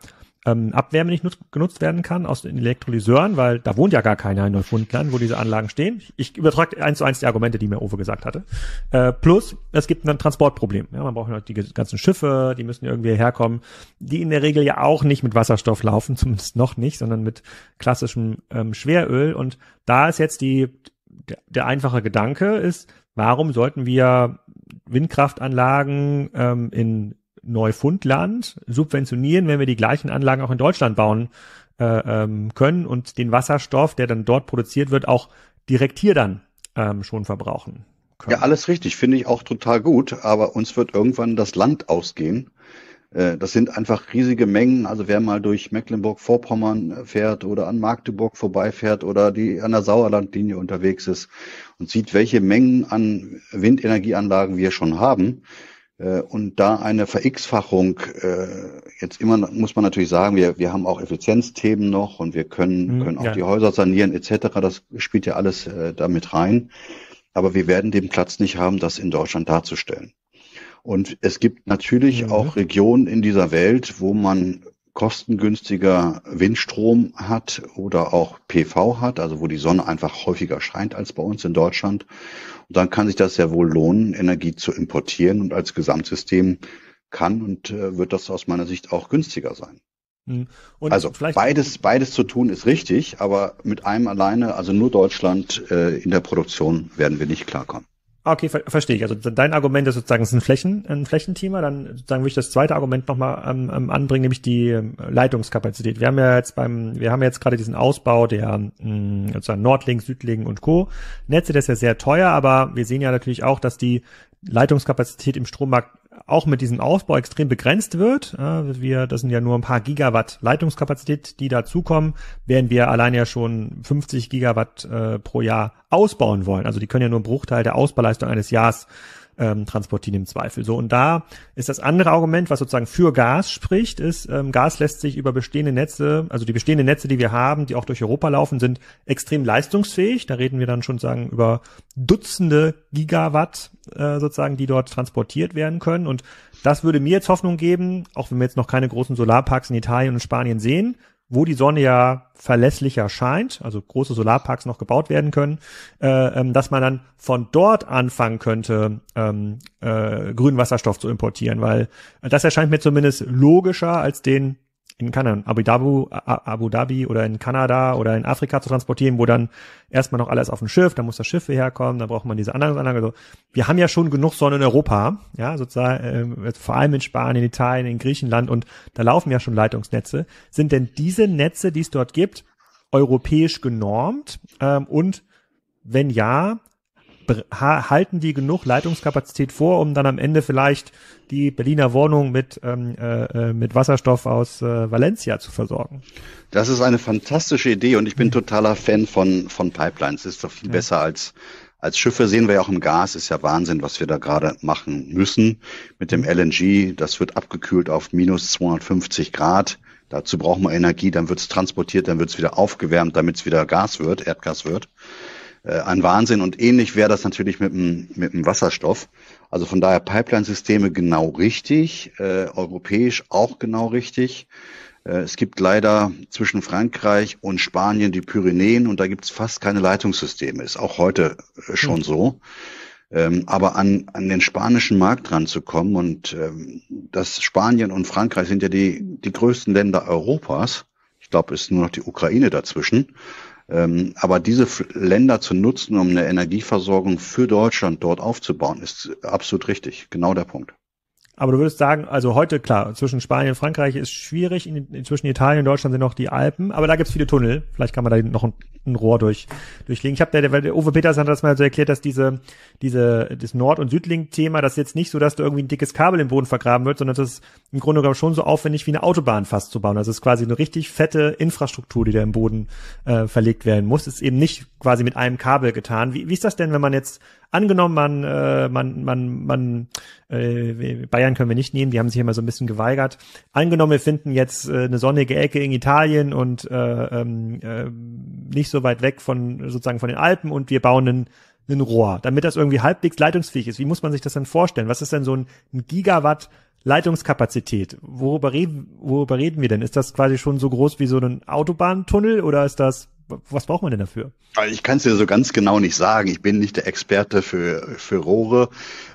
Speaker 1: ähm, Abwärme nicht nutz, genutzt werden kann aus den Elektrolyseuren, weil da wohnt ja gar keiner in Neufundland, wo diese Anlagen stehen. Ich übertrage eins zu eins die Argumente, die mir Uwe gesagt hatte. Äh, plus, es gibt ein Transportproblem. Ja, man braucht noch die ganzen Schiffe, die müssen irgendwie herkommen, die in der Regel ja auch nicht mit Wasserstoff laufen, [LAUGHS] zumindest noch nicht, sondern mit klassischem ähm, Schweröl. Und da ist jetzt die, der, der einfache Gedanke ist, warum sollten wir Windkraftanlagen ähm, in Neufundland subventionieren, wenn wir die gleichen Anlagen auch in Deutschland bauen äh, ähm, können und den Wasserstoff, der dann dort produziert wird, auch direkt hier dann ähm, schon verbrauchen
Speaker 2: können. Ja, alles richtig, finde ich auch total gut, aber uns wird irgendwann das Land ausgehen. Äh, das sind einfach riesige Mengen. Also wer mal durch Mecklenburg-Vorpommern fährt oder an Magdeburg vorbeifährt oder die an der Sauerlandlinie unterwegs ist und sieht, welche Mengen an Windenergieanlagen wir schon haben, äh, und da eine Verx-Fachung, äh, jetzt immer muss man natürlich sagen, wir, wir haben auch Effizienzthemen noch und wir können, mhm, können auch ja. die Häuser sanieren etc. Das spielt ja alles äh, damit rein. Aber wir werden den Platz nicht haben, das in Deutschland darzustellen. Und es gibt natürlich ja. Mhm. auch Regionen in dieser Welt, wo man kostengünstiger Windstrom hat oder auch PV hat, also wo die Sonne einfach häufiger scheint als bei uns in Deutschland und dann kann sich das sehr wohl lohnen, Energie zu importieren und als Gesamtsystem kann und äh, wird das aus meiner Sicht auch günstiger sein. Hm. Und also beides, beides zu tun ist richtig, aber mit einem alleine, also nur Deutschland äh, in der Produktion, werden wir nicht klarkommen.
Speaker 1: Ah, okay, ver verstehe ich. Also dein Argument ist sozusagen, es ist ein, Flächen, ein Flächenthema. Dann sozusagen würde ich das zweite Argument nochmal ähm, ähm, anbringen, nämlich die ähm, Leitungskapazität. Wir haben ja jetzt beim, wir haben jetzt gerade diesen Ausbau der mh, mm, sozusagen Nordlink, Südlink und Co. Netze, das ist ja sehr teuer, aber wir sehen ja natürlich auch, dass die Leitungskapazität im Strommarkt auch mit diesem Aufbau extrem begrenzt wird. Wir, das sind ja nur ein paar Gigawatt Leitungskapazität, die dazukommen, während wir allein ja schon 50 Gigawatt äh, pro Jahr ausbauen wollen. Also die können ja nur einen Bruchteil der Ausbauleistung eines Jahres ähm, transportieren im Zweifel. So, und da ist das andere Argument, was sozusagen für Gas spricht, ist, ähm, Gas lässt sich über bestehende Netze, also die bestehenden Netze, die wir haben, die auch durch Europa laufen, sind extrem leistungsfähig. Da reden wir dann schon sagen über Dutzende Gigawatt äh, sozusagen, die dort transportiert werden können. Und das würde mir jetzt Hoffnung geben, auch wenn wir jetzt noch keine großen Solarparks in Italien und Spanien sehen, wo die Sonne ja verlässlicher scheint, also große Solarparks noch gebaut werden können, äh, ähm, dass man dann von dort anfangen könnte, ähm, äh, grünen Wasserstoff zu importieren, weil äh, das erscheint mir zumindest logischer als den in, Kanada, in Abu, Dhabi, Abu Dhabi oder in Kanada oder in Afrika zu transportieren, wo dann erstmal noch alles auf dem Schiff, dann muss das Schiff herkommen, dann braucht man diese anderen Anlagen. So. Also, wir haben ja schon genug Sonne in Europa, ja, sozusagen, äh, vor allem in Spanien, Italien, in Griechenland und da laufen ja schon Leitungsnetze. Sind denn diese Netze, die es dort gibt, europäisch genormt? Ähm, und wenn ja, halten die genug Leitungskapazität vor, um dann am Ende vielleicht die Berliner Wohnung mit, ähm, äh, äh, mit Wasserstoff aus äh, Valencia zu versorgen.
Speaker 2: Das ist eine fantastische Idee und ich bin mhm. totaler Fan von, von Pipelines. Das ist doch viel ja. besser als, als Schiffe sehen wir ja auch im Gas, ist ja Wahnsinn, was wir da gerade machen müssen mit dem mhm. LNG. Das wird abgekühlt auf minus 250 Grad. Dazu brauchen wir Energie, dann wird es transportiert, dann wird es wieder aufgewärmt, damit es wieder Gas wird, Erdgas wird äh, an Wahnsinn. Und ähnlich wäre das natürlich mit dem, mit dem Wasserstoff. Also von daher Pipeline-Systeme genau richtig, äh, europäisch auch genau richtig. Äh, es gibt leider zwischen Frankreich und Spanien die Pyrenäen und da gibt es fast keine Leitungssysteme. Ist auch heute äh, schon mhm. so. Ähm, aber an, an den spanischen Markt ranzukommen und ähm, das Spanien und Frankreich sind ja die, die größten Länder Europas. Ich glaube, es ist nur noch die Ukraine dazwischen. Ähm, aber diese Länder zu nutzen, um eine Energieversorgung für Deutschland dort aufzubauen, ist absolut richtig. Genau der Punkt.
Speaker 1: Aber du würdest sagen, also heute, klar, zwischen Spanien und Frankreich ist schwierig, in, zwischen Italien und Deutschland sind noch die Alpen, aber da gibt's viele Tunnel. Vielleicht kann man da noch ein, ein Rohr durch, durchlegen. Ich habe der, der Uwe Peters hat das mal so erklärt, dass diese, diese, das Nord- und Südlink-Thema, das ist jetzt nicht so, dass du irgendwie ein dickes Kabel im Boden vergraben wird, sondern das ist im Grunde genommen schon so aufwendig wie eine Autobahn fast zu bauen. Das ist quasi eine richtig fette Infrastruktur, die da im Boden äh, verlegt werden muss. Ist eben nicht quasi mit einem Kabel getan. Wie, wie ist das denn, wenn man jetzt angenommen, man, äh, man, man, man, äh, Bayern können wir nicht nehmen, die haben sich immer so ein bisschen geweigert. Angenommen, wir finden jetzt äh, eine sonnige Ecke in Italien und äh, ähm, äh, nicht so weit weg von sozusagen von den Alpen und wir bauen einen ein Rohr, damit das irgendwie halbwegs leitungsfähig ist. Wie muss man sich das denn vorstellen? Was ist denn so ein, ein Gigawatt Leitungskapazität? Worüber, reden, worüber reden wir denn? Ist das quasi schon so groß wie so ein Autobahntunnel oder ist das was braucht man denn dafür?
Speaker 2: Ich kann es dir so ganz genau nicht sagen. Ich bin nicht der Experte für, für Rohre,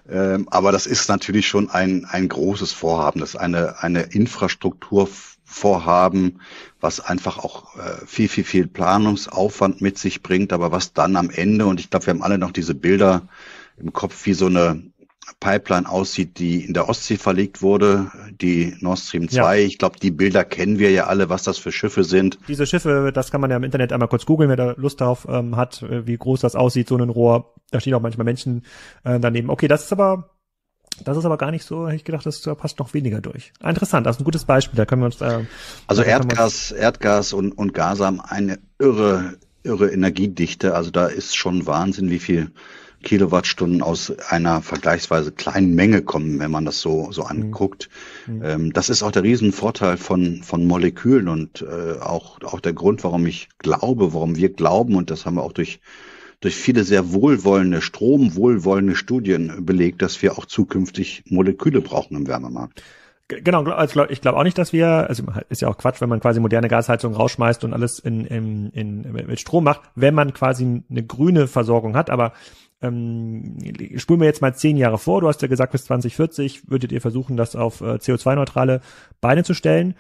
Speaker 2: ähm, aber das ist natürlich schon ein, ein großes Vorhaben. Das ist eine, eine Infrastrukturvorhaben, was einfach auch äh, viel, viel, viel Planungsaufwand mit sich bringt, aber was dann am Ende, und ich glaube, wir haben alle noch diese Bilder im Kopf, wie so eine Pipeline aussieht, die in der Ostsee verlegt wurde, die Nord Stream 2. Ja. Ich glaube, die Bilder kennen wir ja alle, was das für Schiffe sind.
Speaker 1: Diese Schiffe, das kann man ja im Internet einmal kurz googeln, wer da Lust darauf ähm, hat, äh, wie groß das aussieht, so ein Rohr. Da stehen auch manchmal Menschen äh, daneben. Okay, das ist aber das ist aber gar nicht so, hätte ich gedacht, das passt noch weniger durch. Interessant, das ist ein gutes Beispiel, da können wir uns. Äh, also Erdgas,
Speaker 2: Erdgas und, und Gas haben eine irre, irre Energiedichte. Also da ist schon Wahnsinn, wie viel Kilowattstunden aus einer vergleichsweise kleinen Menge kommen, wenn man das so, so mhm. anguckt. Mhm. Ähm, das ist auch der Riesenvorteil von, von Molekülen und äh, auch, auch der Grund, warum ich glaube, warum wir glauben, und das haben wir auch durch durch viele sehr wohlwollende, stromwohlwollende Studien belegt, dass wir auch zukünftig Moleküle brauchen im Wärmemarkt.
Speaker 1: Genau, also ich glaube auch nicht, dass wir, also ist ja auch Quatsch, wenn man quasi moderne Gasheizung rausschmeißt und alles in, in, in, mit Strom macht, wenn man quasi eine grüne Versorgung hat, aber ähm, spulen wir jetzt mal zehn Jahre vor. Du hast ja gesagt, bis 2040 würdet ihr versuchen, das auf äh, CO2-neutrale Beine zu stellen.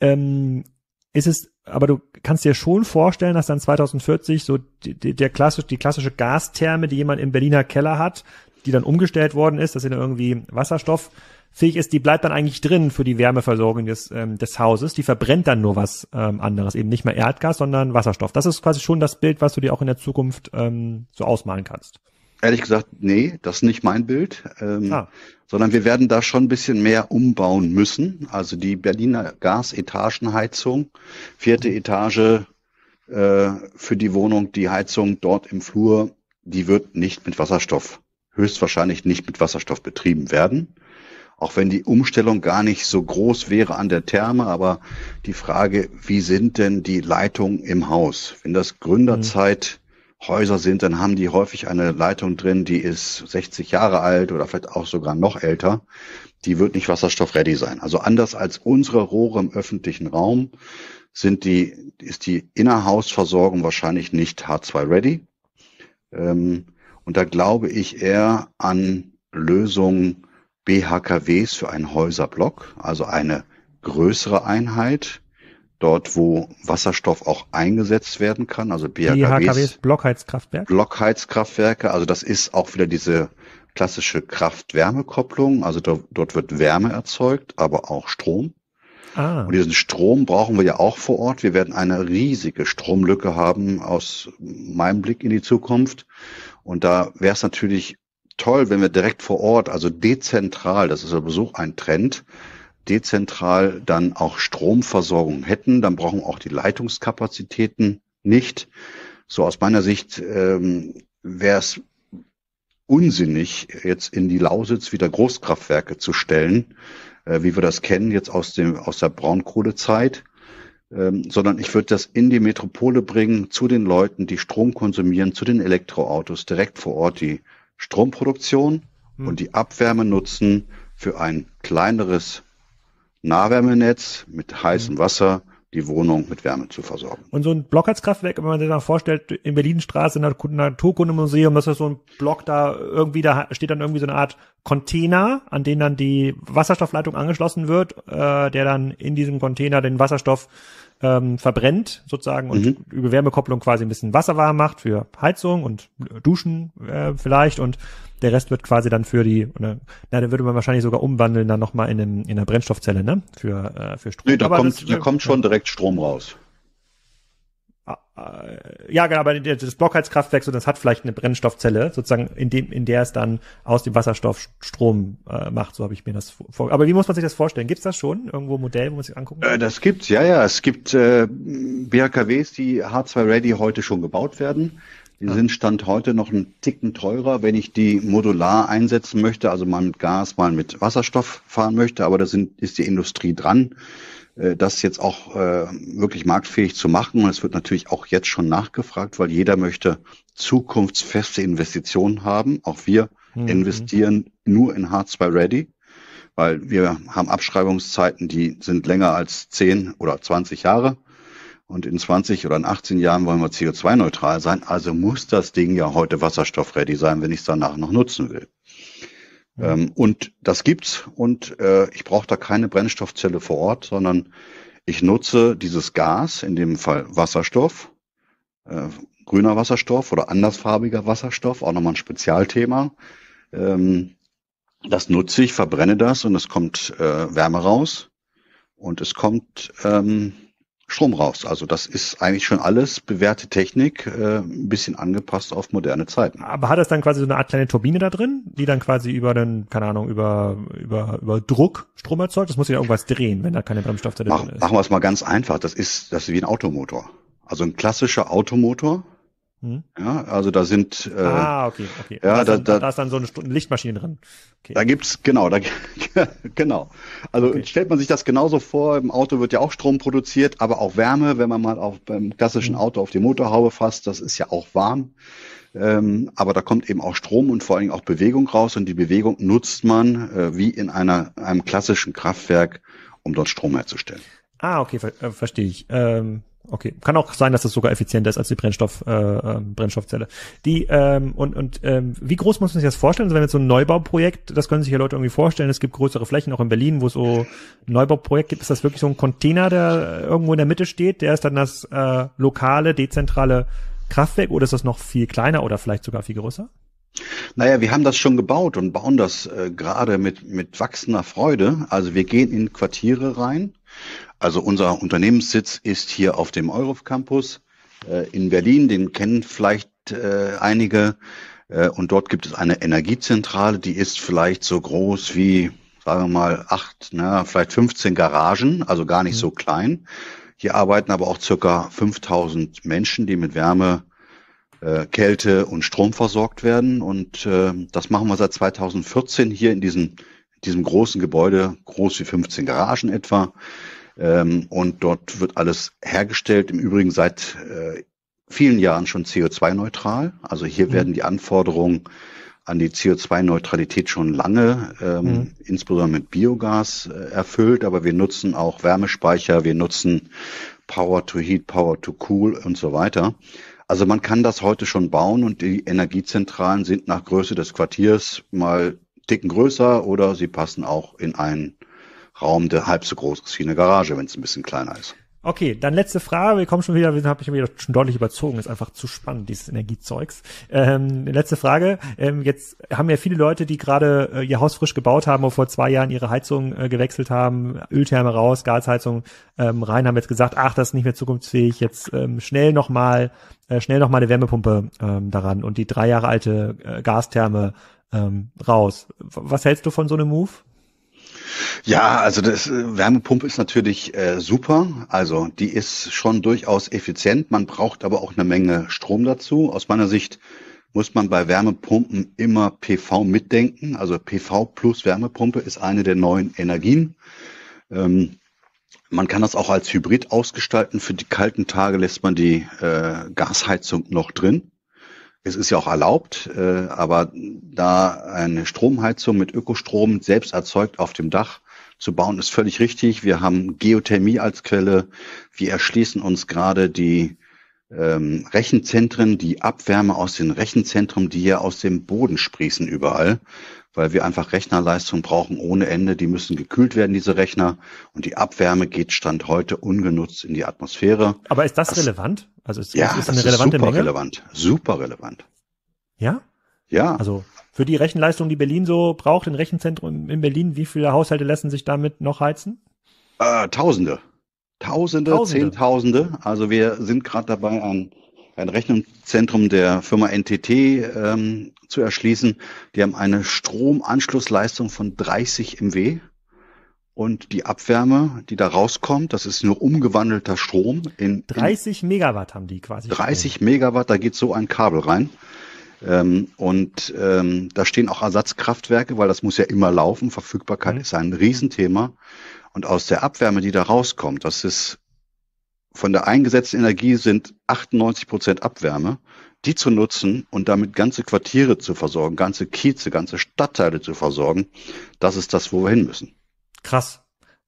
Speaker 1: Ähm, ist es, aber du kannst dir schon vorstellen, dass dann 2040 so die, die, der klassisch, die klassische Gastherme, die jemand im Berliner Keller hat, die dann umgestellt worden ist, dass sie dann irgendwie Wasserstoff Fähig ist, die bleibt dann eigentlich drin für die Wärmeversorgung des, ähm, des Hauses. Die verbrennt dann nur was ähm, anderes, eben nicht mehr Erdgas, sondern Wasserstoff. Das ist quasi schon das Bild, was du dir auch in der Zukunft ähm, so ausmalen kannst.
Speaker 2: Ehrlich gesagt, nee, das ist nicht mein Bild, ähm, ah. sondern wir werden da schon ein bisschen mehr umbauen müssen. Also die Berliner Gasetagenheizung, vierte mhm. Etage äh, für die Wohnung, die Heizung dort im Flur, die wird nicht mit Wasserstoff, höchstwahrscheinlich nicht mit Wasserstoff betrieben werden. Auch wenn die Umstellung gar nicht so groß wäre an der Therme, aber die Frage, wie sind denn die Leitungen im Haus? Wenn das mhm. Gründerzeit... Mhm Häuser sind, dann haben die häufig eine Leitung drin, die ist 60 Jahre alt oder vielleicht auch sogar noch älter. Die wird nicht wasserstoffready sein. Also anders als unsere Rohre im öffentlichen Raum sind die, ist die Innerhausversorgung wahrscheinlich nicht H2 ready. Ähm, und da glaube ich eher an Lösungen BHKWs für einen Häuserblock, also eine größere Einheit, dort wo Wasserstoff auch eingesetzt werden kann, also BHKWs,
Speaker 1: BHKWs Blockheizkraftwerke.
Speaker 2: Blockheizkraftwerke, also das ist auch wieder diese klassische Kraft-Wärme-Kopplung, also do, dort wird Wärme erzeugt, aber auch Strom. Ah. Und diesen Strom brauchen wir ja auch vor Ort. Wir werden eine riesige Stromlücke haben aus meinem Blick in die Zukunft. Und da wäre es natürlich toll, wenn wir direkt vor Ort, also dezentral, das ist ja Besuch ein Trend, dezentral dann auch Stromversorgung hätten, dann brauchen auch die Leitungskapazitäten nicht. So aus meiner Sicht ähm, wäre es unsinnig, jetzt in die Lausitz wieder Großkraftwerke zu stellen, äh, wie wir das kennen jetzt aus, dem, aus der Braunkohlezeit, ähm, sondern ich würde das in die Metropole bringen, zu den Leuten, die Strom konsumieren, zu den Elektroautos, direkt vor Ort die Stromproduktion hm. und die Abwärme nutzen für ein kleineres Nahwärmenetz mit heißem mhm. Wasser die Wohnung mit Wärme zu versorgen.
Speaker 1: Und so ein Blockheizkraftwerk, wenn man sich das vorstellt, in Berlinstraße, in der Naturkundemuseum, das ist so ein Block, da irgendwie, da steht dann irgendwie so eine Art Container, an den dann die Wasserstoffleitung angeschlossen wird, äh, der dann in diesem Container den Wasserstoff ähm, verbrennt sozusagen und mhm. über Wärmekopplung quasi ein bisschen Wasser warm macht für Heizung und äh, Duschen äh, vielleicht und der Rest wird quasi dann für die, ne, na, dann würde man wahrscheinlich sogar umwandeln dann nochmal in, den, in einer Brennstoffzelle, ne? Für, äh, für Strom. Nee, da Aber kommt, das, da
Speaker 2: kommt schon direkt Strom raus.
Speaker 1: Ah, äh, ja, genau, aber das Blockheizkraftwerk, so das hat vielleicht eine Brennstoffzelle, sozusagen, in dem, in der es dann aus dem Wasserstoff Strom äh, macht, so habe ich mir das vor. Aber wie muss man sich das vorstellen? Gibt's das schon? Irgendwo Modell, wo man sich angucken
Speaker 2: kann? Äh, das gibt's, ja, ja. Es gibt äh, BHKWs, die H2 Ready heute schon gebaut werden. Die ah. sind Stand heute noch einen Ticken teurer, wenn ich die modular einsetzen möchte, also mal mit Gas, mal mit Wasserstoff fahren möchte, aber da sind, ist die Industrie dran. Äh, das jetzt auch äh, wirklich marktfähig zu machen. Und es wird natürlich auch jetzt schon nachgefragt, weil jeder möchte zukunftsfeste Investitionen haben. Auch wir mhm. investieren nur in H2 Ready, weil wir haben Abschreibungszeiten, die sind länger als 10 oder 20 Jahre. Und in 20 oder in 18 Jahren wollen wir CO2-neutral sein. Also muss das Ding ja heute wasserstoffready sein, wenn ich es danach noch nutzen will. Mhm. Ähm, und das gibt's und äh, ich brauche da keine Brennstoffzelle vor Ort, sondern ich nutze dieses Gas, in dem Fall Wasserstoff, äh, grüner Wasserstoff oder andersfarbiger Wasserstoff, auch nochmal ein Spezialthema. Ähm, das nutze ich, verbrenne das und es kommt äh, Wärme raus und es kommt ähm, Strom raus. Also das ist eigentlich schon alles bewährte Technik, äh, ein bisschen angepasst auf moderne Zeiten.
Speaker 1: Aber hat das dann quasi so eine Art kleine Turbine da drin, die dann quasi über den, keine Ahnung, über, über, über Druck Strom erzeugt? Das muss ja irgendwas drehen, wenn da keine Bremsstoff drin Mach, ist.
Speaker 2: Machen wir es mal ganz einfach. Das ist, das ist wie ein Automotor. Also ein klassischer Automotor hm? Ja, also da sind. Äh, ah,
Speaker 1: okay, okay. Ja, da, da, da, da, ist dann so eine Lichtmaschine drin.
Speaker 2: Okay. Da gibt's genau, da [LAUGHS] genau. Also okay. stellt man sich das genauso vor. Im Auto wird ja auch Strom produziert, aber auch Wärme, wenn man mal auf beim klassischen hm. Auto auf die Motorhaube fasst, das ist ja auch warm. Ähm, aber da kommt eben auch Strom und vor allen Dingen auch Bewegung raus und die Bewegung nutzt man äh, wie in einer einem klassischen Kraftwerk, um dort Strom herzustellen.
Speaker 1: Ah, okay, ver äh, verstehe ich. Ähm Okay, kann auch sein, dass das sogar effizienter ist als die Brennstoff, äh, ähm, Brennstoffzelle. Die ähm, und und ähm, wie groß muss man sich das vorstellen? Also wenn jetzt so ein Neubauprojekt, das können sich ja Leute irgendwie vorstellen. Es gibt größere Flächen auch in Berlin, wo es so ein Neubauprojekt gibt. Ist das wirklich so ein Container, der irgendwo in der Mitte steht? Der ist dann das äh, lokale dezentrale Kraftwerk oder ist das noch viel kleiner oder vielleicht sogar viel größer?
Speaker 2: Naja, wir haben das schon gebaut und bauen das äh, gerade mit, mit wachsender Freude. Also wir gehen in Quartiere rein also unser Unternehmenssitz ist hier auf dem Eurof Campus äh, in Berlin. Den kennen vielleicht äh, einige. Äh, und dort gibt es eine Energiezentrale, die ist vielleicht so groß wie, sagen wir mal, acht, na, vielleicht 15 Garagen, also gar nicht mhm. so klein. Hier arbeiten aber auch circa 5000 Menschen, die mit Wärme, äh, Kälte und Strom versorgt werden. Und äh, das machen wir seit 2014 hier in diesem, in diesem großen Gebäude, groß wie 15 Garagen etwa. Ähm, und dort wird alles hergestellt. Im Übrigen seit äh, vielen Jahren schon CO2-neutral. Also hier mhm. werden die Anforderungen an die CO2-Neutralität schon lange, ähm, mhm. insbesondere mit Biogas äh, erfüllt. Aber wir nutzen auch Wärmespeicher, wir nutzen Power to Heat, Power to Cool und so weiter. Also man kann das heute schon bauen und die Energiezentralen sind nach Größe des Quartiers mal dicken größer oder sie passen auch in einen Raum, der halb so groß ist wie eine Garage, wenn es ein bisschen kleiner ist.
Speaker 1: Okay, dann letzte Frage. Wir kommen schon wieder, wir haben mich wieder schon deutlich überzogen. Ist einfach zu spannend, dieses Energiezeugs. Ähm, letzte Frage. Ähm, jetzt haben ja viele Leute, die gerade äh, ihr Haus frisch gebaut haben und vor zwei Jahren ihre Heizung äh, gewechselt haben, Öltherme raus, Gasheizung ähm, rein, haben jetzt gesagt, ach, das ist nicht mehr zukunftsfähig. Jetzt ähm, schnell nochmal, äh, schnell nochmal eine Wärmepumpe ähm, daran und die drei Jahre alte äh, Gastherme ähm, raus. Was hältst du von so einem Move?
Speaker 2: Ja, also das äh, Wärmepumpe ist natürlich äh, super. Also die ist schon durchaus effizient. Man braucht aber auch eine Menge Strom dazu. Aus meiner Sicht muss man bei Wärmepumpen immer PV mitdenken. Also PV plus Wärmepumpe ist eine der neuen Energien. Ähm, man kann das auch als Hybrid ausgestalten. Für die kalten Tage lässt man die äh, Gasheizung noch drin. Es ist ja auch erlaubt, äh, aber da eine Stromheizung mit Ökostrom selbst erzeugt auf dem Dach zu bauen, ist völlig richtig. Wir haben Geothermie als Quelle. Wir erschließen uns gerade die ähm, Rechenzentren, die Abwärme aus den Rechenzentren, die ja aus dem Boden sprießen überall weil wir einfach Rechnerleistung brauchen ohne Ende. Die müssen gekühlt werden, diese Rechner. Und die Abwärme geht Stand heute ungenutzt in die Atmosphäre.
Speaker 1: Aber ist das, das relevant? Also ist, ja, ist das eine relevante ist super Menge? relevant. Super relevant. Ja? Ja. Also für die Rechenleistung, die Berlin so braucht, in Rechenzentrum in Berlin, wie viele Haushalte lassen sich damit noch heizen?
Speaker 2: Äh, Tausende. Tausende, Tausende. Zehntausende. Also wir sind gerade dabei, ein ein Rechnungszentrum der Firma NTT ähm, zu erschließen. Die haben eine Stromanschlussleistung von 30 MW und die Abwärme, die da rauskommt, das ist nur umgewandelter Strom. In, 30
Speaker 1: in Megawatt haben die quasi. 30
Speaker 2: Strom. Megawatt, da geht so ein Kabel rein. Ähm, und ähm, da stehen auch Ersatzkraftwerke, weil das muss ja immer laufen. Verfügbarkeit mhm. ist ein Riesenthema. Und aus der Abwärme, die da rauskommt, das ist von der eingesetzten Energie sind 98 Prozent Abwärme, die zu nutzen und damit ganze Quartiere zu versorgen, ganze Kieze, ganze Stadtteile zu versorgen, das ist das, wo wir hin müssen.
Speaker 1: Krass.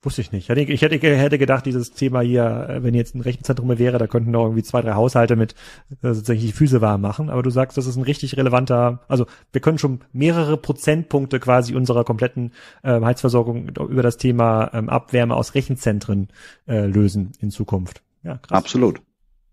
Speaker 1: Wusste ich nicht. Ich hätte, ich hätte gedacht, dieses Thema hier, äh, wenn jetzt ein Rechenzentrum wäre, da könnten noch irgendwie zwei, drei Haushalte mit äh, sozusagen die Füße warm machen. Aber du sagst, das ist ein richtig relevanter, also wir können schon mehrere Prozentpunkte quasi unserer kompletten äh, Heizversorgung über das Thema ähm, Abwärme aus Rechenzentren äh, lösen in Zukunft. Ja, krass. Absolut.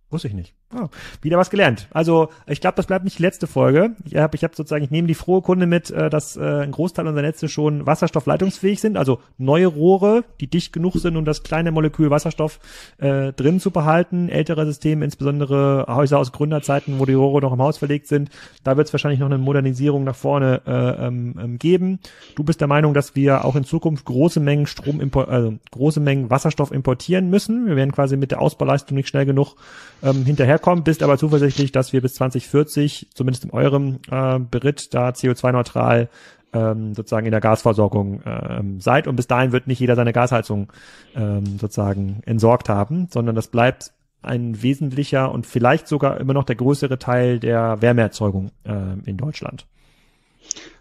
Speaker 1: Wusste ich nicht. Oh, wieder was gelernt. Also ich glaube, das bleibt nicht die letzte Folge. Ich habe ich hab sozusagen, ich nehme die frohe Kunde mit, äh, dass äh, ein Großteil unserer Netze schon wasserstoffleitungsfähig sind, also neue Rohre, die dicht genug sind, um das kleine Molekül Wasserstoff äh, drin zu behalten. Ältere Systeme, insbesondere Häuser aus Gründerzeiten, wo die Rohre noch im Haus verlegt sind, da wird es wahrscheinlich noch eine Modernisierung nach vorne äh, ähm, ähm, geben. Du bist der Meinung, dass wir auch in Zukunft große Mengen Strom, also große Mengen Wasserstoff importieren müssen. Wir werden quasi mit der Ausbauleistung nicht schnell genug ähm, hinterher herkommt, bist aber zuversichtlich, dass wir bis 2040, zumindest in eurem äh, Beritt, da CO2-neutral ähm, sozusagen in der Gasversorgung ähm, seid. Und bis dahin wird nicht jeder seine Gasheizung ähm, sozusagen entsorgt haben, sondern das bleibt ein wesentlicher und vielleicht sogar immer noch der größere Teil der Wärmeerzeugung äh, in Deutschland.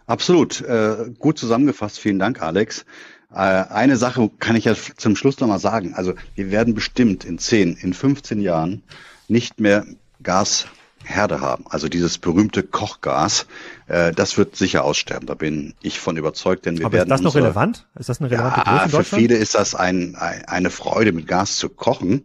Speaker 2: Absolut. Äh, gut zusammengefasst. Vielen Dank, Alex. Äh, eine Sache kann ich ja zum Schluss nochmal sagen. Also wir werden bestimmt in 10, in 15 Jahren nicht mehr Gasherde haben. Also dieses berühmte Kochgas, äh, das wird sicher aussterben. Da bin ich von überzeugt, denn wir Aber werden. Ist das noch relevant?
Speaker 1: Ist das eine relevante ja, Für viele
Speaker 2: ist das ein, ein, eine Freude, mit Gas zu kochen.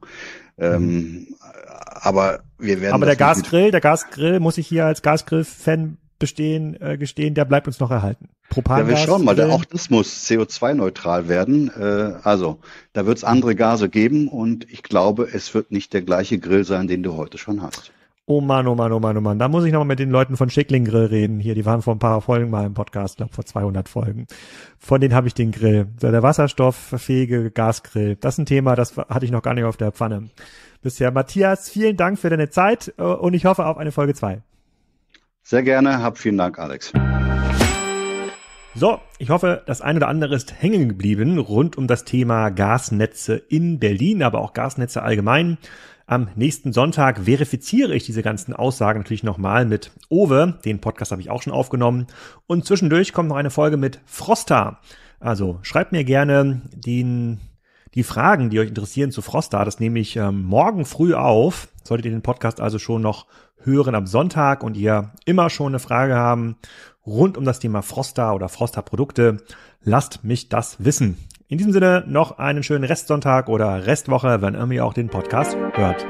Speaker 2: Ähm, aber wir werden. Aber der Gasgrill,
Speaker 1: der Gasgrill muss ich hier als Gasgrill-Fan bestehen, äh, gestehen, der bleibt uns noch erhalten. Propangas. Ja, wir schauen mal, denn? auch
Speaker 2: das muss CO2-neutral werden. Äh, also, da wird es andere Gase geben und ich glaube, es wird nicht der gleiche Grill sein, den du heute schon hast.
Speaker 1: Oh Mann, oh Mann, oh Mann, oh Mann. Da muss ich nochmal mit den Leuten von Schickling Grill reden. Hier, die waren vor ein paar Folgen mal im Podcast, glaube vor 200 Folgen. Von denen habe ich den Grill. Der wasserstofffähige Gasgrill. Das ist ein Thema, das hatte ich noch gar nicht auf der Pfanne. Bisher. Matthias, vielen Dank für deine Zeit äh, und ich hoffe auf eine Folge zwei.
Speaker 2: Sehr gerne. Hab vielen Dank, Alex.
Speaker 1: So, ich hoffe, das eine oder andere ist hängen geblieben rund um das Thema Gasnetze in Berlin, aber auch Gasnetze allgemein. Am nächsten Sonntag verifiziere ich diese ganzen Aussagen natürlich nochmal mit Owe. Den Podcast habe ich auch schon aufgenommen. Und zwischendurch kommt noch eine Folge mit Frosta. Also schreibt mir gerne den, die Fragen, die euch interessieren zu Frosta. Das nehme ich ähm, morgen früh auf. Solltet ihr den Podcast also schon noch hören am Sonntag und ihr immer schon eine Frage haben rund um das Thema Froster oder Froster-Produkte. Lasst mich das wissen. In diesem Sinne noch einen schönen Restsonntag oder Restwoche, wenn ihr mir auch den Podcast hört.